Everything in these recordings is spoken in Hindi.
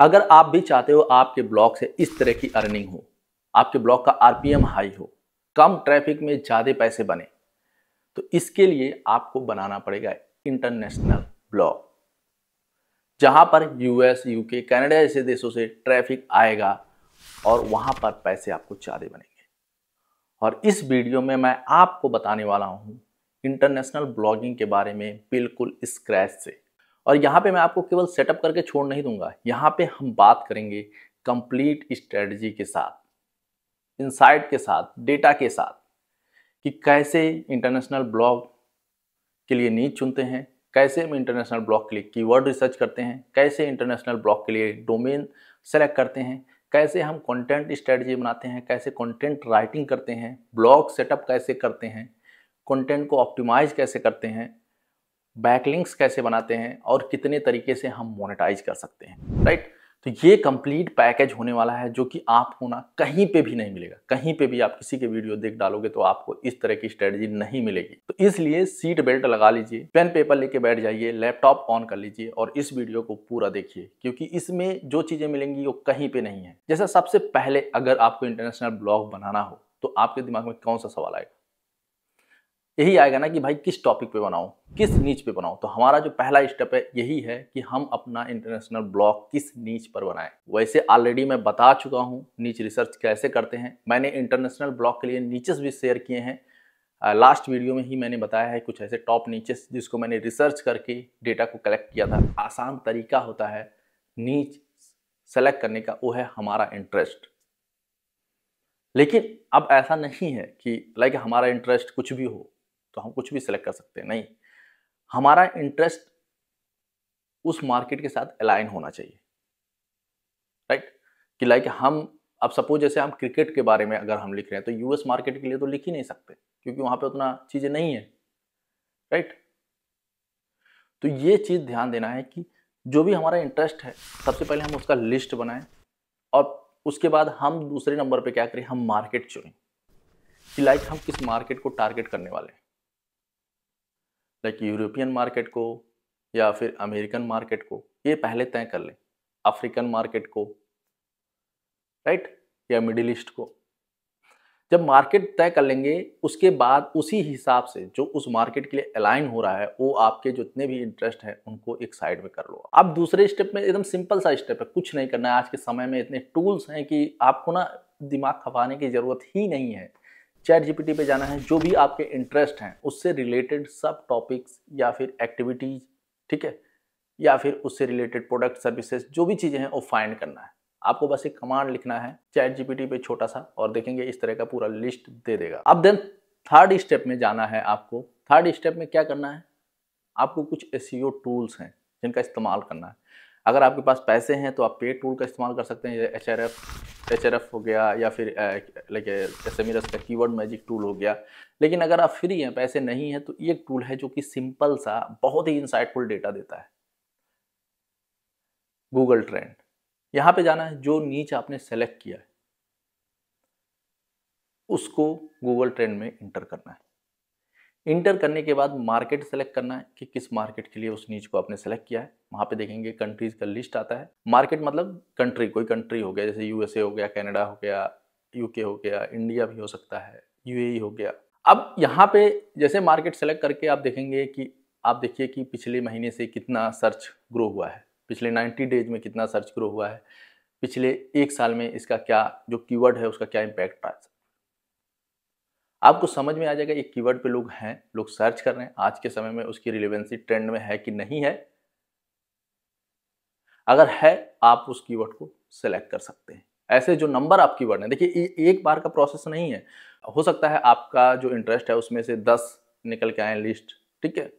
अगर आप भी चाहते हो आपके ब्लॉग से इस तरह की अर्निंग हो आपके ब्लॉग का आरपीएम हाई हो कम ट्रैफिक में ज़्यादा पैसे बने तो इसके लिए आपको बनाना पड़ेगा इंटरनेशनल ब्लॉग जहां पर यूएस यूके कनाडा जैसे देशों से ट्रैफिक आएगा और वहां पर पैसे आपको ज़्यादा बनेंगे और इस वीडियो में मैं आपको बताने वाला हूं इंटरनेशनल ब्लॉगिंग के बारे में बिल्कुल स्क्रैच से और यहाँ पे मैं आपको केवल सेटअप करके छोड़ नहीं दूंगा यहाँ पे हम बात करेंगे कंप्लीट स्ट्रेटजी के साथ इंसाइट के साथ डेटा के साथ कि कैसे इंटरनेशनल ब्लॉग के लिए नीच चुनते हैं कैसे हम इंटरनेशनल ब्लॉग के लिए कीवर्ड रिसर्च करते हैं कैसे इंटरनेशनल ब्लॉग के लिए डोमेन सेलेक्ट करते हैं कैसे हम कंटेंट स्ट्रेटजी बनाते हैं कैसे कंटेंट राइटिंग करते हैं ब्लॉग सेटअप कैसे करते हैं कंटेंट को ऑप्टिमाइज कैसे करते हैं बैकलिंक्स कैसे बनाते हैं और कितने तरीके से हम मोनेटाइज कर सकते हैं राइट तो ये कंप्लीट पैकेज होने वाला है जो कि आपको ना कहीं पे भी नहीं मिलेगा कहीं पे भी आप किसी के वीडियो देख डालोगे तो आपको इस तरह की स्ट्रेटजी नहीं मिलेगी तो इसलिए सीट बेल्ट लगा लीजिए पेन पेपर लेके बैठ जाइए लैपटॉप ऑन कर लीजिए और इस वीडियो को पूरा देखिए क्योंकि इसमें जो चीज़ें मिलेंगी वो कहीं पे नहीं है जैसा सबसे पहले अगर आपको इंटरनेशनल ब्लॉग बनाना हो तो आपके दिमाग में कौन सा सवाल आएगा यही आएगा ना कि भाई किस टॉपिक पे बनाओ किस नीच पे बनाओ तो हमारा जो पहला स्टेप है यही है कि हम अपना इंटरनेशनल ब्लॉग किस नीच पर बनाएं वैसे ऑलरेडी मैं बता चुका हूँ नीच रिसर्च कैसे करते हैं मैंने इंटरनेशनल ब्लॉग के लिए नीचेस भी शेयर किए हैं लास्ट वीडियो में ही मैंने बताया है कुछ ऐसे टॉप नीचेस जिसको मैंने रिसर्च करके डेटा को कलेक्ट किया था आसान तरीका होता है नीच सेलेक्ट करने का वो है हमारा इंटरेस्ट लेकिन अब ऐसा नहीं है कि लाइक हमारा इंटरेस्ट कुछ भी हो तो हम कुछ भी सिलेक्ट कर सकते हैं नहीं हमारा इंटरेस्ट उस मार्केट के साथ अलाइन होना चाहिए राइट कि लाइक हम अब सपोज जैसे हम क्रिकेट के बारे में अगर हम लिख रहे हैं तो यूएस मार्केट के लिए तो लिख ही नहीं सकते क्योंकि वहां पे उतना चीज़ें नहीं है राइट तो ये चीज़ ध्यान देना है कि जो भी हमारा इंटरेस्ट है सबसे पहले हम उसका लिस्ट बनाएं और उसके बाद हम दूसरे नंबर पे क्या करें हम मार्केट चुनें कि लाइक हम किस मार्केट को टारगेट करने वाले हैं लाइक यूरोपियन मार्केट को या फिर अमेरिकन मार्केट को ये पहले तय कर लें अफ्रीकन मार्केट को राइट या मिडिल ईस्ट को जब मार्केट तय कर लेंगे उसके बाद उसी हिसाब से जो उस मार्केट के लिए अलाइन हो रहा है वो आपके जितने भी इंटरेस्ट हैं उनको एक साइड में कर लो आप दूसरे स्टेप में एकदम सिंपल सा स्टेप है कुछ नहीं करना है आज के समय में इतने टूल्स हैं कि आपको ना दिमाग खपाने की ज़रूरत ही नहीं है चैट जीपीटी पे जाना है जो भी आपके इंटरेस्ट हैं उससे रिलेटेड सब टॉपिक्स या फिर एक्टिविटीज ठीक है या फिर उससे रिलेटेड प्रोडक्ट सर्विसेज जो भी चीज़ें हैं वो फाइंड करना है आपको बस एक कमांड लिखना है चैट जीपीटी पे छोटा सा और देखेंगे इस तरह का पूरा लिस्ट दे देगा अब देन थर्ड स्टेप में जाना है आपको थर्ड स्टेप में क्या करना है आपको कुछ एस टूल्स e हैं जिनका इस्तेमाल करना है अगर आपके पास पैसे हैं तो आप पे टूल का इस्तेमाल कर सकते हैं H R F H R F हो गया या फिर लाइक एस एम का कीवर्ड मैजिक टूल हो गया लेकिन अगर आप फ्री हैं पैसे नहीं हैं तो ये एक टूल है जो कि सिंपल सा बहुत ही इंसाइटफुल डेटा देता है गूगल ट्रेंड यहाँ पे जाना है जो नीच आपने सेलेक्ट किया है उसको गूगल ट्रेंड में इंटर करना है इंटर करने के बाद मार्केट सेलेक्ट करना है कि किस मार्केट के लिए उस नीच को आपने सेलेक्ट किया है वहाँ पे देखेंगे कंट्रीज का लिस्ट आता है मार्केट मतलब कंट्री कोई कंट्री हो गया जैसे यूएसए हो गया कनाडा हो गया यूके हो गया इंडिया भी हो सकता है यूएई e हो गया अब यहाँ पे जैसे मार्केट सेलेक्ट करके आप देखेंगे कि आप देखिए कि पिछले महीने से कितना सर्च ग्रो हुआ है पिछले 90 डेज में कितना सर्च ग्रो हुआ है पिछले एक साल में इसका क्या जो कीवर्ड है उसका क्या इम्पैक्ट आपको समझ में आ जाएगा एक कीवर्ड पे लोग हैं लोग सर्च कर रहे हैं आज के समय में उसकी रिलेवेंसी ट्रेंड में है कि नहीं है अगर है आप उस कीवर्ड को सिलेक्ट कर सकते हैं ऐसे जो नंबर आप कीवर्ड है देखिए एक बार का प्रोसेस नहीं है हो सकता है आपका जो इंटरेस्ट है उसमें से दस निकल के आए लिस्ट ठीक है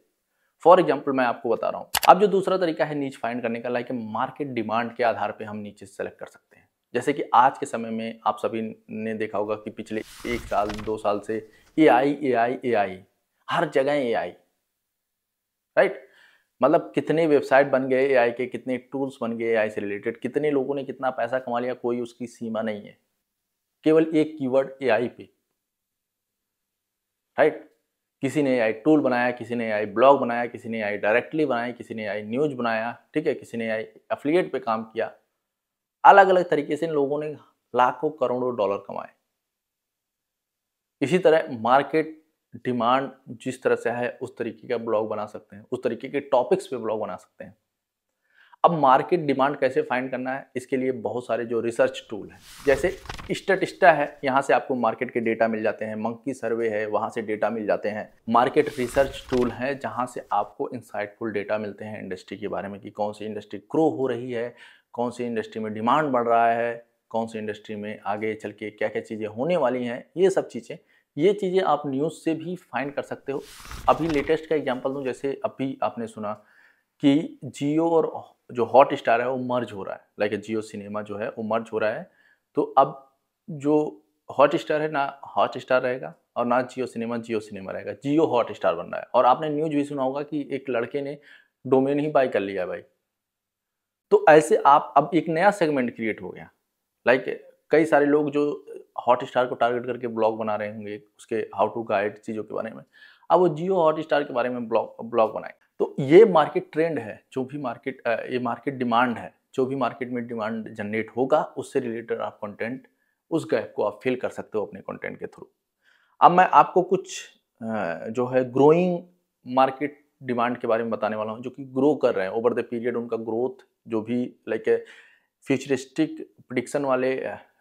फॉर एग्जाम्पल मैं आपको बता रहा हूँ अब जो दूसरा तरीका है नीच फाइंड करने का लाइक मार्केट डिमांड के आधार पर हम नीचे सेलेक्ट कर सकते हैं जैसे कि आज के समय में आप सभी ने देखा होगा कि पिछले एक साल दो साल से ए आई ए आई ए आई हर जगह ए आई राइट मतलब कितने वेबसाइट बन गए ए आई के कितने टूल्स बन गए ए आई से रिलेटेड कितने लोगों ने कितना पैसा कमा लिया कोई उसकी सीमा नहीं है केवल एक कीवर्ड ए आई पे राइट किसी ने आई टूल बनाया किसी ने आई ब्लॉग बनाया किसी ने आई डायरेक्टली बनाया किसी ने आई न्यूज बनाया ठीक है किसी ने आई एफिलिएट पे काम किया अलग अलग तरीके से इन लोगों ने लाखों करोड़ों डॉलर कमाए इसी तरह मार्केट डिमांड जिस तरह से है उस तरीके का ब्लॉग बना सकते हैं उस तरीके के टॉपिक्स पे ब्लॉग बना सकते हैं अब मार्केट डिमांड कैसे फाइंड करना है इसके लिए बहुत सारे जो रिसर्च टूल हैं जैसे स्टेटिस्टा है यहाँ से आपको मार्केट के डेटा मिल जाते हैं मंकी सर्वे है वहाँ से डेटा मिल जाते हैं मार्केट रिसर्च टूल है जहाँ से आपको इंसाइटफुल डेटा मिलते हैं इंडस्ट्री के बारे में कि कौन सी इंडस्ट्री ग्रो हो रही है कौन सी इंडस्ट्री में डिमांड बढ़ रहा है कौन सी इंडस्ट्री में आगे चल के क्या क्या चीज़ें होने वाली हैं ये सब चीज़ें ये चीज़ें आप न्यूज़ से भी फाइंड कर सकते हो अभी लेटेस्ट का एग्जाम्पल दूँ जैसे अभी आपने सुना कि जियो और जो हॉट स्टार है वो मर्ज हो रहा है लाइक जियो सिनेमा जो है वो मर्ज हो रहा है तो अब जो हॉट स्टार है ना हॉट स्टार रहेगा और ना जियो सिनेमा जियो सिनेमा रहेगा जियो हॉट स्टार बन रहा है और आपने न्यूज भी सुना होगा कि एक लड़के ने डोमेन ही बाई कर लिया है भाई तो ऐसे आप अब एक नया सेगमेंट क्रिएट हो गया लाइक like, कई सारे लोग जो हॉट स्टार को टारगेट करके ब्लॉग बना रहे होंगे उसके हाउ टू गाइड चीज़ों के बारे में अब वो जियो हॉट स्टार के बारे में ब्लॉग ब्लॉग बनाए तो ये मार्केट ट्रेंड है जो भी मार्केट ये मार्केट डिमांड है जो भी मार्केट में डिमांड जनरेट होगा उससे रिलेटेड आप कंटेंट उस गैप को आप फिल कर सकते हो अपने कंटेंट के थ्रू अब मैं आपको कुछ जो है ग्रोइंग मार्केट डिमांड के बारे में बताने वाला हूँ जो कि ग्रो कर रहे हैं ओवर द पीरियड उनका ग्रोथ जो भी लाइक फ्यूचरिस्टिक प्रडिक्शन वाले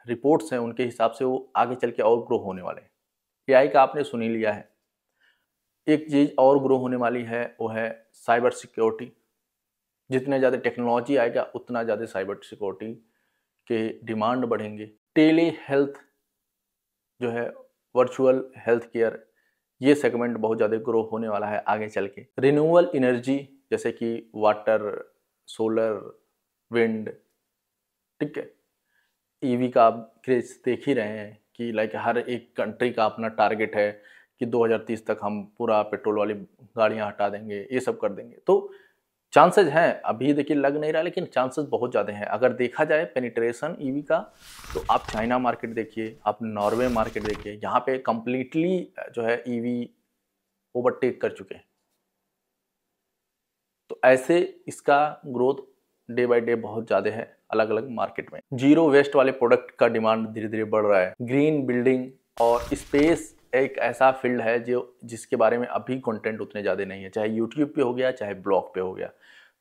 रिपोर्ट्स हैं उनके हिसाब से वो आगे चल के और ग्रो होने वाले हैं ए का आपने सुनी लिया है एक चीज़ और ग्रो होने वाली है वो है साइबर सिक्योरिटी जितने ज़्यादा टेक्नोलॉजी आएगा उतना ज़्यादा साइबर सिक्योरिटी के डिमांड बढ़ेंगे टेली हेल्थ जो है वर्चुअल हेल्थ केयर ये सेगमेंट बहुत ज़्यादा ग्रो होने वाला है आगे चल के रिन्यूअल एनर्जी जैसे कि वाटर सोलर विंड ठीक है ईवी e का आप क्रेज देख ही रहे हैं कि लाइक हर एक कंट्री का अपना टारगेट है कि 2030 तक हम पूरा पेट्रोल वाली गाड़ियां हटा देंगे ये सब कर देंगे तो चांसेस हैं अभी देखिए लग नहीं रहा लेकिन चांसेस बहुत ज़्यादा हैं अगर देखा जाए पेनिट्रेशन ईवी e का तो आप चाइना मार्केट देखिए आप नॉर्वे मार्केट देखिए यहाँ पे कम्प्लीटली जो है ईवी e ओवरटेक कर चुके हैं ऐसे इसका ग्रोथ डे बाय डे बहुत ज़्यादा है अलग अलग मार्केट में जीरो वेस्ट वाले प्रोडक्ट का डिमांड धीरे धीरे बढ़ रहा है ग्रीन बिल्डिंग और स्पेस एक ऐसा फील्ड है जो जिसके बारे में अभी कंटेंट उतने ज़्यादा नहीं है चाहे यूट्यूब पे हो गया चाहे ब्लॉग पे हो गया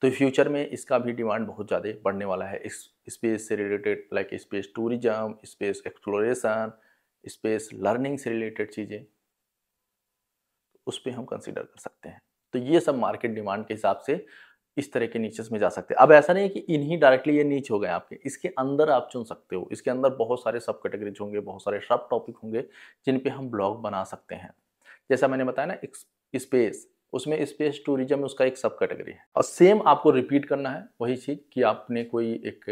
तो फ्यूचर में इसका भी डिमांड बहुत ज़्यादा बढ़ने वाला है इस स्पेस से related like space tourism space exploration space learning से रिलेटेड चीज़ें उस पर हम कंसिडर कर सकते हैं तो ये सब मार्केट डिमांड के हिसाब से इस तरह के नीचेस में जा सकते हैं अब ऐसा नहीं है कि इन्हीं डायरेक्टली ये नीच हो गए आपके इसके अंदर आप चुन सकते हो इसके अंदर बहुत सारे सब कैटेगरीज होंगे बहुत सारे सब टॉपिक होंगे जिन पे हम ब्लॉग बना सकते हैं जैसा मैंने बताया ना स्पेस उसमें स्पेस टूरिज्म उसका एक सब कैटेगरी है और सेम आपको रिपीट करना है वही चीज़ कि आपने कोई एक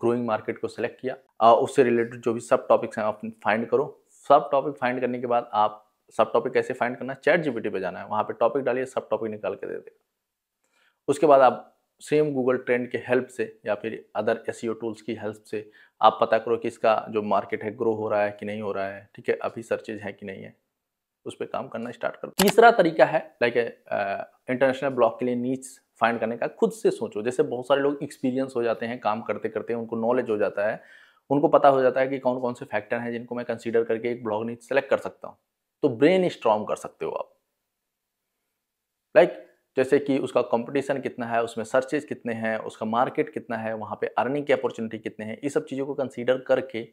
ग्रोइंग मार्केट को सेलेक्ट किया और उससे रिलेटेड जो भी सब टॉपिक्स हैं आप फाइंड करो सब टॉपिक फाइंड करने के बाद आप सब टॉपिक कैसे फाइंड करना है चैट जीपीटी पे जाना है वहाँ पे टॉपिक डालिए सब टॉपिक निकाल के दे देगा उसके बाद आप सेम गूगल ट्रेंड के हेल्प से या फिर अदर एस टूल्स की हेल्प से आप पता करो कि इसका जो मार्केट है ग्रो हो रहा है कि नहीं हो रहा है ठीक है अभी सर्चेज है कि नहीं है उस पर काम करना स्टार्ट करो तीसरा तरीका है लाइक इंटरनेशनल ब्लॉग के लिए नीच फाइंड करने का खुद से सोचो जैसे बहुत सारे लोग एक्सपीरियंस हो जाते हैं काम करते करते उनको नॉलेज हो जाता है उनको पता हो जाता है कि कौन कौन से फैक्टर हैं जिनको मैं कंसीडर करके एक ब्लॉग नीच सेलेक्ट कर सकता हूँ तो ब्रेन स्ट्रॉन्ग कर सकते हो आप लाइक like, जैसे कि उसका कंपटीशन कितना है उसमें सर्चेज कितने हैं उसका मार्केट कितना है वहाँ पे अर्निंग की अपॉर्चुनिटी कितने हैं इस सब चीज़ों को कंसीडर करके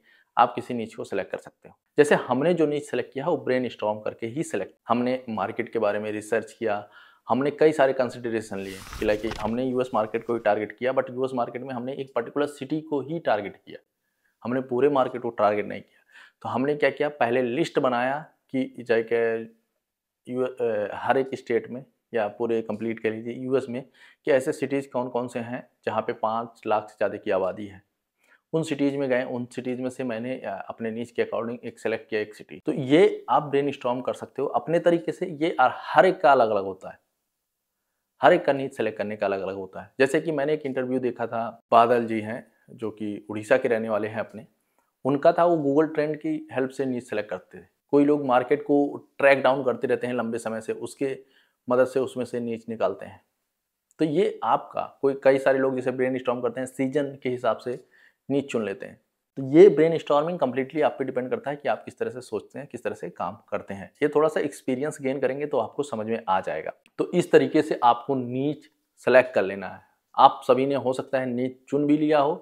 आप किसी नीच को सेलेक्ट कर सकते हो जैसे हमने जो नीच सेलेक्ट किया है वो ब्रेन स्ट्रॉन्ग करके ही सेलेक्ट हमने मार्केट के बारे में रिसर्च किया हमने कई सारे कंसिडरेशन लिए कि लाइक हमने यूएस मार्केट को ही टारगेट किया बट यूएस मार्केट में हमने एक पर्टिकुलर सिटी को ही टारगेट किया हमने पूरे मार्केट को टारगेट नहीं किया तो हमने क्या किया पहले लिस्ट बनाया कि चाहे क्या यू हर एक स्टेट में या पूरे कंप्लीट कर लीजिए यूएस में कि ऐसे सिटीज़ कौन कौन से हैं जहाँ पे पाँच लाख से ज़्यादा की आबादी है उन सिटीज़ में गए उन सिटीज़ में से मैंने अपने नीच के अकॉर्डिंग एक सेलेक्ट किया एक सिटी तो ये आप ब्रेन स्ट्रॉम कर सकते हो अपने तरीके से ये हर एक का अलग अलग होता है हर एक का नीच सेलेक्ट करने का अलग अलग होता है जैसे कि मैंने एक इंटरव्यू देखा था बादल जी हैं जो कि उड़ीसा के रहने वाले हैं अपने उनका था वो गूगल ट्रेंड की हेल्प से नीच सेलेक्ट करते थे कोई लोग मार्केट को ट्रैक डाउन करते रहते हैं लंबे समय से उसके मदद से उसमें से नीच निकालते हैं तो ये आपका कोई कई सारे लोग जैसे ब्रेन स्टॉर्म करते हैं सीजन के हिसाब से नीच चुन लेते हैं तो ये ब्रेन स्टॉर्मिंग कम्प्लीटली आप पे डिपेंड करता है कि आप किस तरह से सोचते हैं किस तरह से काम करते हैं ये थोड़ा सा एक्सपीरियंस गेन करेंगे तो आपको समझ में आ जाएगा तो इस तरीके से आपको नीच सेलेक्ट कर लेना है आप सभी ने हो सकता है नीच चुन भी लिया हो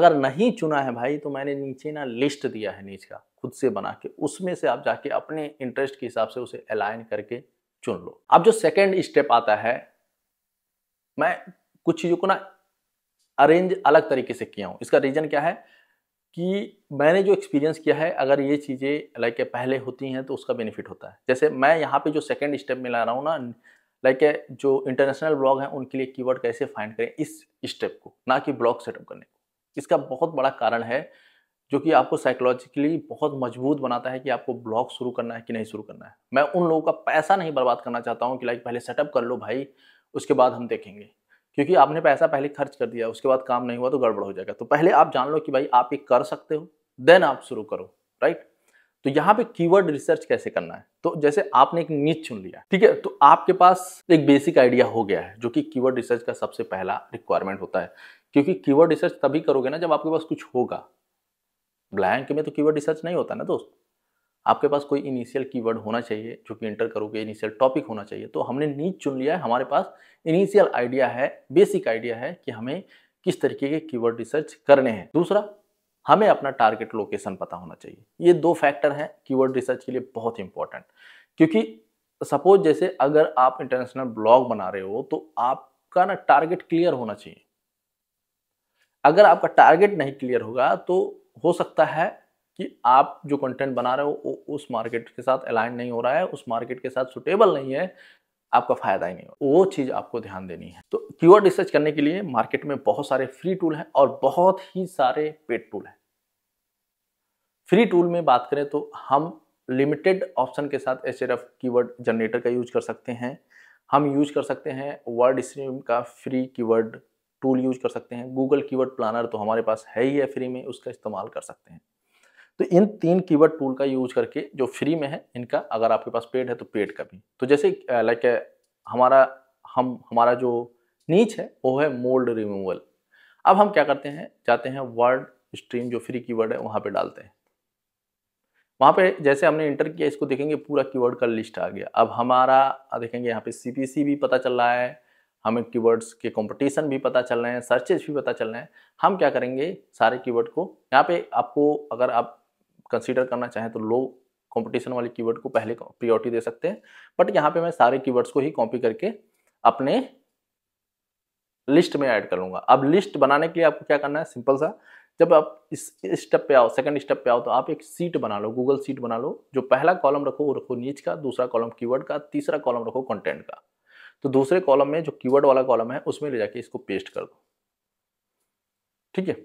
अगर नहीं चुना है भाई तो मैंने नीचे ना लिस्ट दिया है नीच का खुद से बना के उसमें से आप जाके अपने इंटरेस्ट के हिसाब से उसे अलाइन करके चुन लो अब जो सेकेंड स्टेप आता है मैं कुछ चीज़ों को ना अरेंज अलग तरीके से किया हूँ इसका रीज़न क्या है कि मैंने जो एक्सपीरियंस किया है अगर ये चीज़ें लाइक पहले होती हैं तो उसका बेनिफिट होता है जैसे मैं यहाँ पे जो सेकेंड स्टेप में ला रहा हूँ ना लाइक जो इंटरनेशनल ब्लॉग हैं उनके लिए कीवर्ड कैसे फाइंड करें इस स्टेप को ना कि ब्लॉग सेटअप करने को इसका बहुत बड़ा कारण है जो कि आपको साइकोलॉजिकली बहुत मजबूत बनाता है कि आपको ब्लॉग शुरू करना है कि नहीं शुरू करना है मैं उन लोगों का पैसा नहीं बर्बाद करना चाहता हूँ कि लाइक पहले सेटअप कर लो भाई उसके बाद हम देखेंगे क्योंकि आपने पैसा पहले खर्च कर दिया उसके बाद काम नहीं हुआ तो गड़बड़ हो जाएगा तो पहले आप जान लो कि भाई आप ये कर सकते हो देन आप शुरू करो राइट तो यहाँ पे कीवर्ड रिसर्च कैसे करना है तो जैसे आपने एक नीच चुन लिया ठीक है तो आपके पास एक बेसिक आइडिया हो गया है जो कि कीवर्ड रिसर्च का सबसे पहला रिक्वायरमेंट होता है क्योंकि कीवर्ड रिसर्च तभी करोगे ना जब आपके पास कुछ होगा ब्लैंक में तो कीवर्ड रिसर्च नहीं होता ना दोस्त आपके पास कोई इनिशियल कीवर्ड होना चाहिए जो कि इंटर करोगे इनिशियल टॉपिक होना चाहिए तो हमने नीच चुन लिया है हमारे पास इनिशियल आइडिया है बेसिक आइडिया है कि हमें किस तरीके के कीवर्ड रिसर्च करने हैं दूसरा हमें अपना टारगेट लोकेशन पता होना चाहिए ये दो फैक्टर हैं कीवर्ड रिसर्च के लिए बहुत इंपॉर्टेंट क्योंकि सपोज जैसे अगर आप इंटरनेशनल ब्लॉग बना रहे हो तो आपका ना टारगेट क्लियर होना चाहिए अगर आपका टारगेट नहीं क्लियर होगा तो हो सकता है कि आप जो कंटेंट बना रहे हो उस मार्केट के साथ अलाइन नहीं हो रहा है उस मार्केट के साथ सुटेबल नहीं है आपका फायदा ही नहीं हो वो चीज़ आपको ध्यान देनी है तो कीवर्ड रिसर्च करने के लिए मार्केट में बहुत सारे फ्री टूल हैं और बहुत ही सारे पेड टूल हैं फ्री टूल में बात करें तो हम लिमिटेड ऑप्शन के साथ एच कीवर्ड जनरेटर का यूज कर सकते हैं हम यूज कर सकते हैं वर्ड स्ट्रीम का फ्री कीवर्ड टूल यूज कर सकते हैं गूगल कीवर्ड प्लानर तो हमारे पास है ही है फ्री में उसका इस्तेमाल कर सकते हैं तो इन तीन कीवर्ड टूल का यूज करके जो फ्री में है इनका अगर आपके पास पेड है तो पेड का भी तो जैसे लाइक हमारा हम हमारा जो नीच है वो है मोल्ड रिमूवल अब हम क्या करते हैं जाते हैं वर्ड स्ट्रीम जो फ्री कीवर्ड है वहाँ पे डालते हैं वहाँ पे जैसे हमने इंटर किया इसको देखेंगे पूरा कीवर्ड का लिस्ट आ गया अब हमारा देखेंगे यहाँ पे सी भी पता चल रहा है हमें कीवर्ड्स के कंपटीशन भी पता चल रहे हैं सर्चेज भी पता चल रहे हैं हम क्या करेंगे सारे कीवर्ड को यहाँ पे आपको अगर आप कंसीडर करना चाहें तो लो कंपटीशन वाले कीवर्ड को पहले प्रियोरिटी दे सकते हैं बट यहाँ पे मैं सारे कीवर्ड्स को ही कॉपी करके अपने लिस्ट में ऐड लूँगा अब लिस्ट बनाने के लिए आपको क्या करना है सिंपल सा जब आप इस स्टेप पे आओ सेकंड स्टेप पे आओ तो आप एक सीट बना लो गूगल सीट बना लो जो पहला कॉलम रखो वो रखो नीच का दूसरा कॉलम कीवर्ड का तीसरा कॉलम रखो कंटेंट का तो दूसरे कॉलम में जो कीवर्ड वाला कॉलम है उसमें ले जाके इसको पेस्ट कर दो ठीक है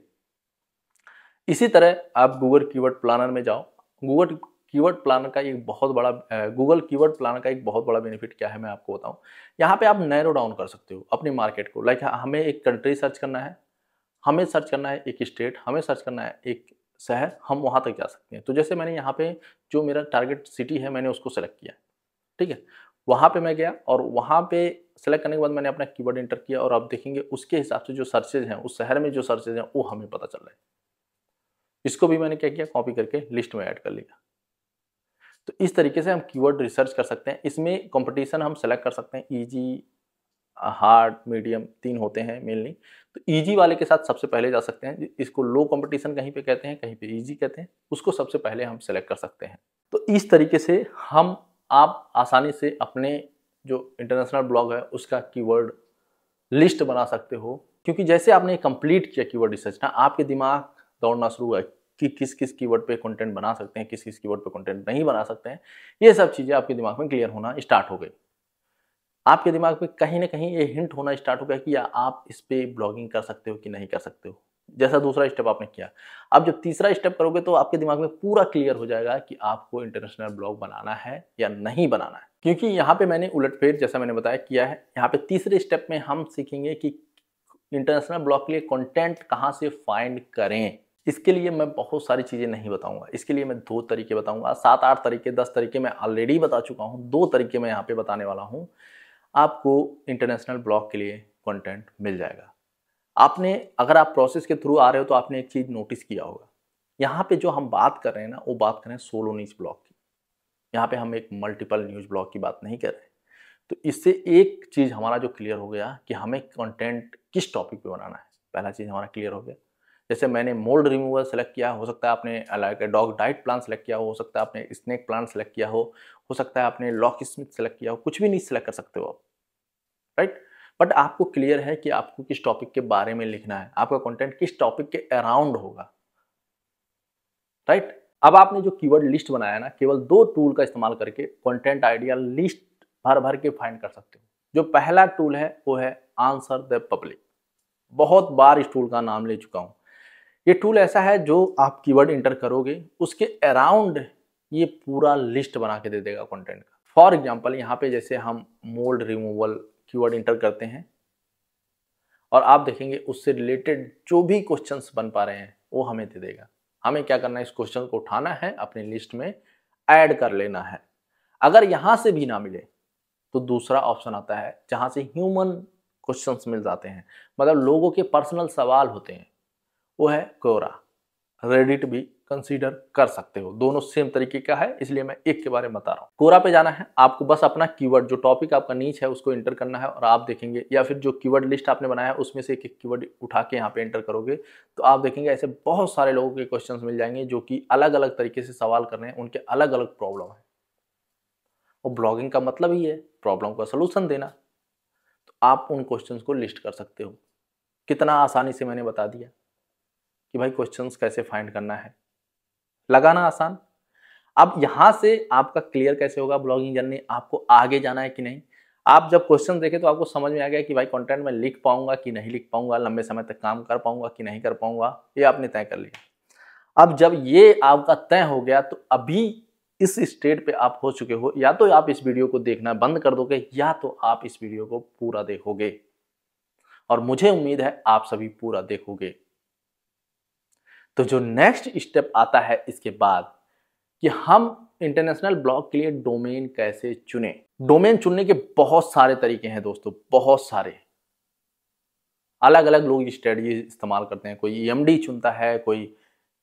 इसी तरह आप गूगल कीवर्ड प्लानर में जाओ गूगल कीवर्ड प्लानर का एक बहुत बड़ा गूगल कीवर्ड प्लानर का एक बहुत बड़ा बेनिफिट क्या है मैं आपको बताऊं यहाँ पे आप नैरो डाउन कर सकते हो अपनी मार्केट को लाइक हाँ, हमें एक कंट्री सर्च करना है हमें सर्च करना है एक स्टेट हमें सर्च करना है एक शहर हम वहाँ तक जा सकते हैं तो जैसे मैंने यहाँ पे जो मेरा टारगेट सिटी है मैंने उसको सेलेक्ट किया ठीक है वहाँ पे मैं गया और वहाँ पे सेलेक्ट करने के बाद मैंने अपना कीवर्ड इंटर किया और आप देखेंगे उसके हिसाब से जो सर्चेज हैं उस शहर में जो सर्चेज हैं वो हमें पता चल रहा है इसको भी मैंने क्या किया कॉपी करके लिस्ट में ऐड कर लिया तो इस तरीके से हम कीवर्ड रिसर्च कर सकते हैं इसमें कंपटीशन हम सेलेक्ट कर सकते हैं ईजी हार्ड मीडियम तीन होते हैं मेनली तो ईजी वाले के साथ सबसे पहले जा सकते हैं इसको लो कंपटीशन कहीं पे कहते हैं कहीं पे ईजी कहते हैं उसको सबसे पहले हम सेलेक्ट कर सकते हैं तो इस तरीके से हम आप आसानी से अपने जो इंटरनेशनल ब्लॉग है उसका कीवर्ड लिस्ट बना सकते हो क्योंकि जैसे आपने कंप्लीट किया कीवर्ड रिसर्च ना आपके दिमाग दौड़ना शुरू हुआ कि किस किस कीवर्ड पे कंटेंट बना सकते हैं किस किस कीवर्ड पे कंटेंट नहीं बना सकते हैं ये सब चीज़ें आपके दिमाग में क्लियर होना स्टार्ट हो गई आपके दिमाग में कहीं ना कहीं ये हिंट होना स्टार्ट हो गया कि या आप इस पर ब्लॉगिंग कर सकते हो कि नहीं कर सकते हो जैसा दूसरा स्टेप आपने किया आप जब तीसरा स्टेप करोगे तो आपके दिमाग में पूरा क्लियर हो जाएगा कि आपको इंटरनेशनल ब्लॉग बनाना है या नहीं बनाना है क्योंकि यहाँ पे मैंने उलटफेर जैसा मैंने बताया किया है यहाँ पे तीसरे स्टेप में हम सीखेंगे कि इंटरनेशनल ब्लॉग के लिए कंटेंट कहाँ से फाइंड करें इसके लिए मैं बहुत सारी चीज़ें नहीं बताऊंगा इसके लिए मैं दो तरीके बताऊंगा सात आठ तरीके दस तरीके मैं ऑलरेडी बता चुका हूँ दो तरीके मैं यहाँ पे बताने वाला हूँ आपको इंटरनेशनल ब्लॉग के लिए कंटेंट मिल जाएगा आपने अगर आप प्रोसेस के थ्रू आ रहे हो तो आपने एक चीज़ नोटिस किया होगा यहाँ पे जो हम बात कर रहे हैं ना वो बात कर रहे हैं सोलो न्यूज़ ब्लॉक की यहाँ पे हम एक मल्टीपल न्यूज़ ब्लॉक की बात नहीं कर रहे तो इससे एक चीज़ हमारा जो क्लियर हो गया कि हमें कंटेंट किस टॉपिक पे बनाना है पहला चीज़ हमारा क्लियर हो गया जैसे मैंने मोल्ड रिमूवर सेलेक्ट किया हो सकता है आपने अलग डॉग डाइट प्लान सेलेक्ट किया हो हो सकता है आपने स्नैक प्लान सेलेक्ट किया हो हो सकता है आपने लॉक स्मिथ सेलेक्ट किया हो कुछ भी नहीं सेलेक्ट कर सकते हो आप राइट बट आपको क्लियर है कि आपको किस टॉपिक के बारे में लिखना है आपका कंटेंट किस टॉपिक के अराउंड होगा राइट right? अब आपने जो कीवर्ड लिस्ट बनाया ना केवल दो टूल का इस्तेमाल करके कंटेंट आइडिया लिस्ट भर भर के फाइंड कर सकते हो जो पहला टूल है वो है आंसर द पब्लिक बहुत बार इस टूल का नाम ले चुका हूं ये टूल ऐसा है जो आप कीवर्ड इंटर करोगे उसके अराउंड ये पूरा लिस्ट बना के दे देगा कंटेंट का फॉर एग्जाम्पल यहाँ पे जैसे हम मोल्ड रिमूवल कीवर्ड इंटर करते हैं और आप देखेंगे उससे रिलेटेड जो भी क्वेश्चंस बन पा रहे हैं वो हमें दे देगा हमें क्या करना है इस क्वेश्चन को उठाना है अपनी लिस्ट में ऐड कर लेना है अगर यहां से भी ना मिले तो दूसरा ऑप्शन आता है जहां से ह्यूमन क्वेश्चंस मिल जाते हैं मतलब लोगों के पर्सनल सवाल होते हैं वो है कोरा रेडिट भी कंसीडर कर सकते हो दोनों सेम तरीके का है इसलिए मैं एक के बारे में बता रहा हूँ कोरा पे जाना है आपको बस अपना कीवर्ड जो टॉपिक आपका नीच है उसको एंटर करना है और आप देखेंगे या फिर जो कीवर्ड लिस्ट आपने बनाया है उसमें से एक एक कीवर्ड उठा के यहाँ पे एंटर करोगे तो आप देखेंगे ऐसे बहुत सारे लोगों के क्वेश्चन मिल जाएंगे जो कि अलग अलग तरीके से सवाल कर रहे हैं उनके अलग अलग प्रॉब्लम है और ब्लॉगिंग का मतलब ही है प्रॉब्लम का सोल्यूशन देना तो आप उन क्वेश्चन को लिस्ट कर सकते हो कितना आसानी से मैंने बता दिया कि भाई क्वेश्चंस कैसे फाइंड करना है लगाना आसान अब यहां से आपका क्लियर कैसे होगा ब्लॉगिंग जर्नी आपको आगे जाना है कि नहीं आप जब क्वेश्चन देखे तो आपको समझ में आ गया कि भाई कंटेंट में लिख पाऊंगा कि नहीं लिख पाऊंगा लंबे समय तक काम कर पाऊंगा कि नहीं कर पाऊंगा ये आपने तय कर लिया अब जब ये आपका तय हो गया तो अभी इस स्टेट पे आप हो चुके हो या तो आप इस वीडियो को देखना बंद कर दोगे या तो आप इस वीडियो को पूरा देखोगे और मुझे उम्मीद है आप सभी पूरा देखोगे तो जो नेक्स्ट स्टेप आता है इसके बाद कि हम इंटरनेशनल ब्लॉक के लिए डोमेन कैसे चुने डोमेन चुनने के बहुत सारे तरीके हैं दोस्तों बहुत सारे अलग अलग लोग स्ट्रेटजी इस्तेमाल करते हैं कोई ई चुनता है कोई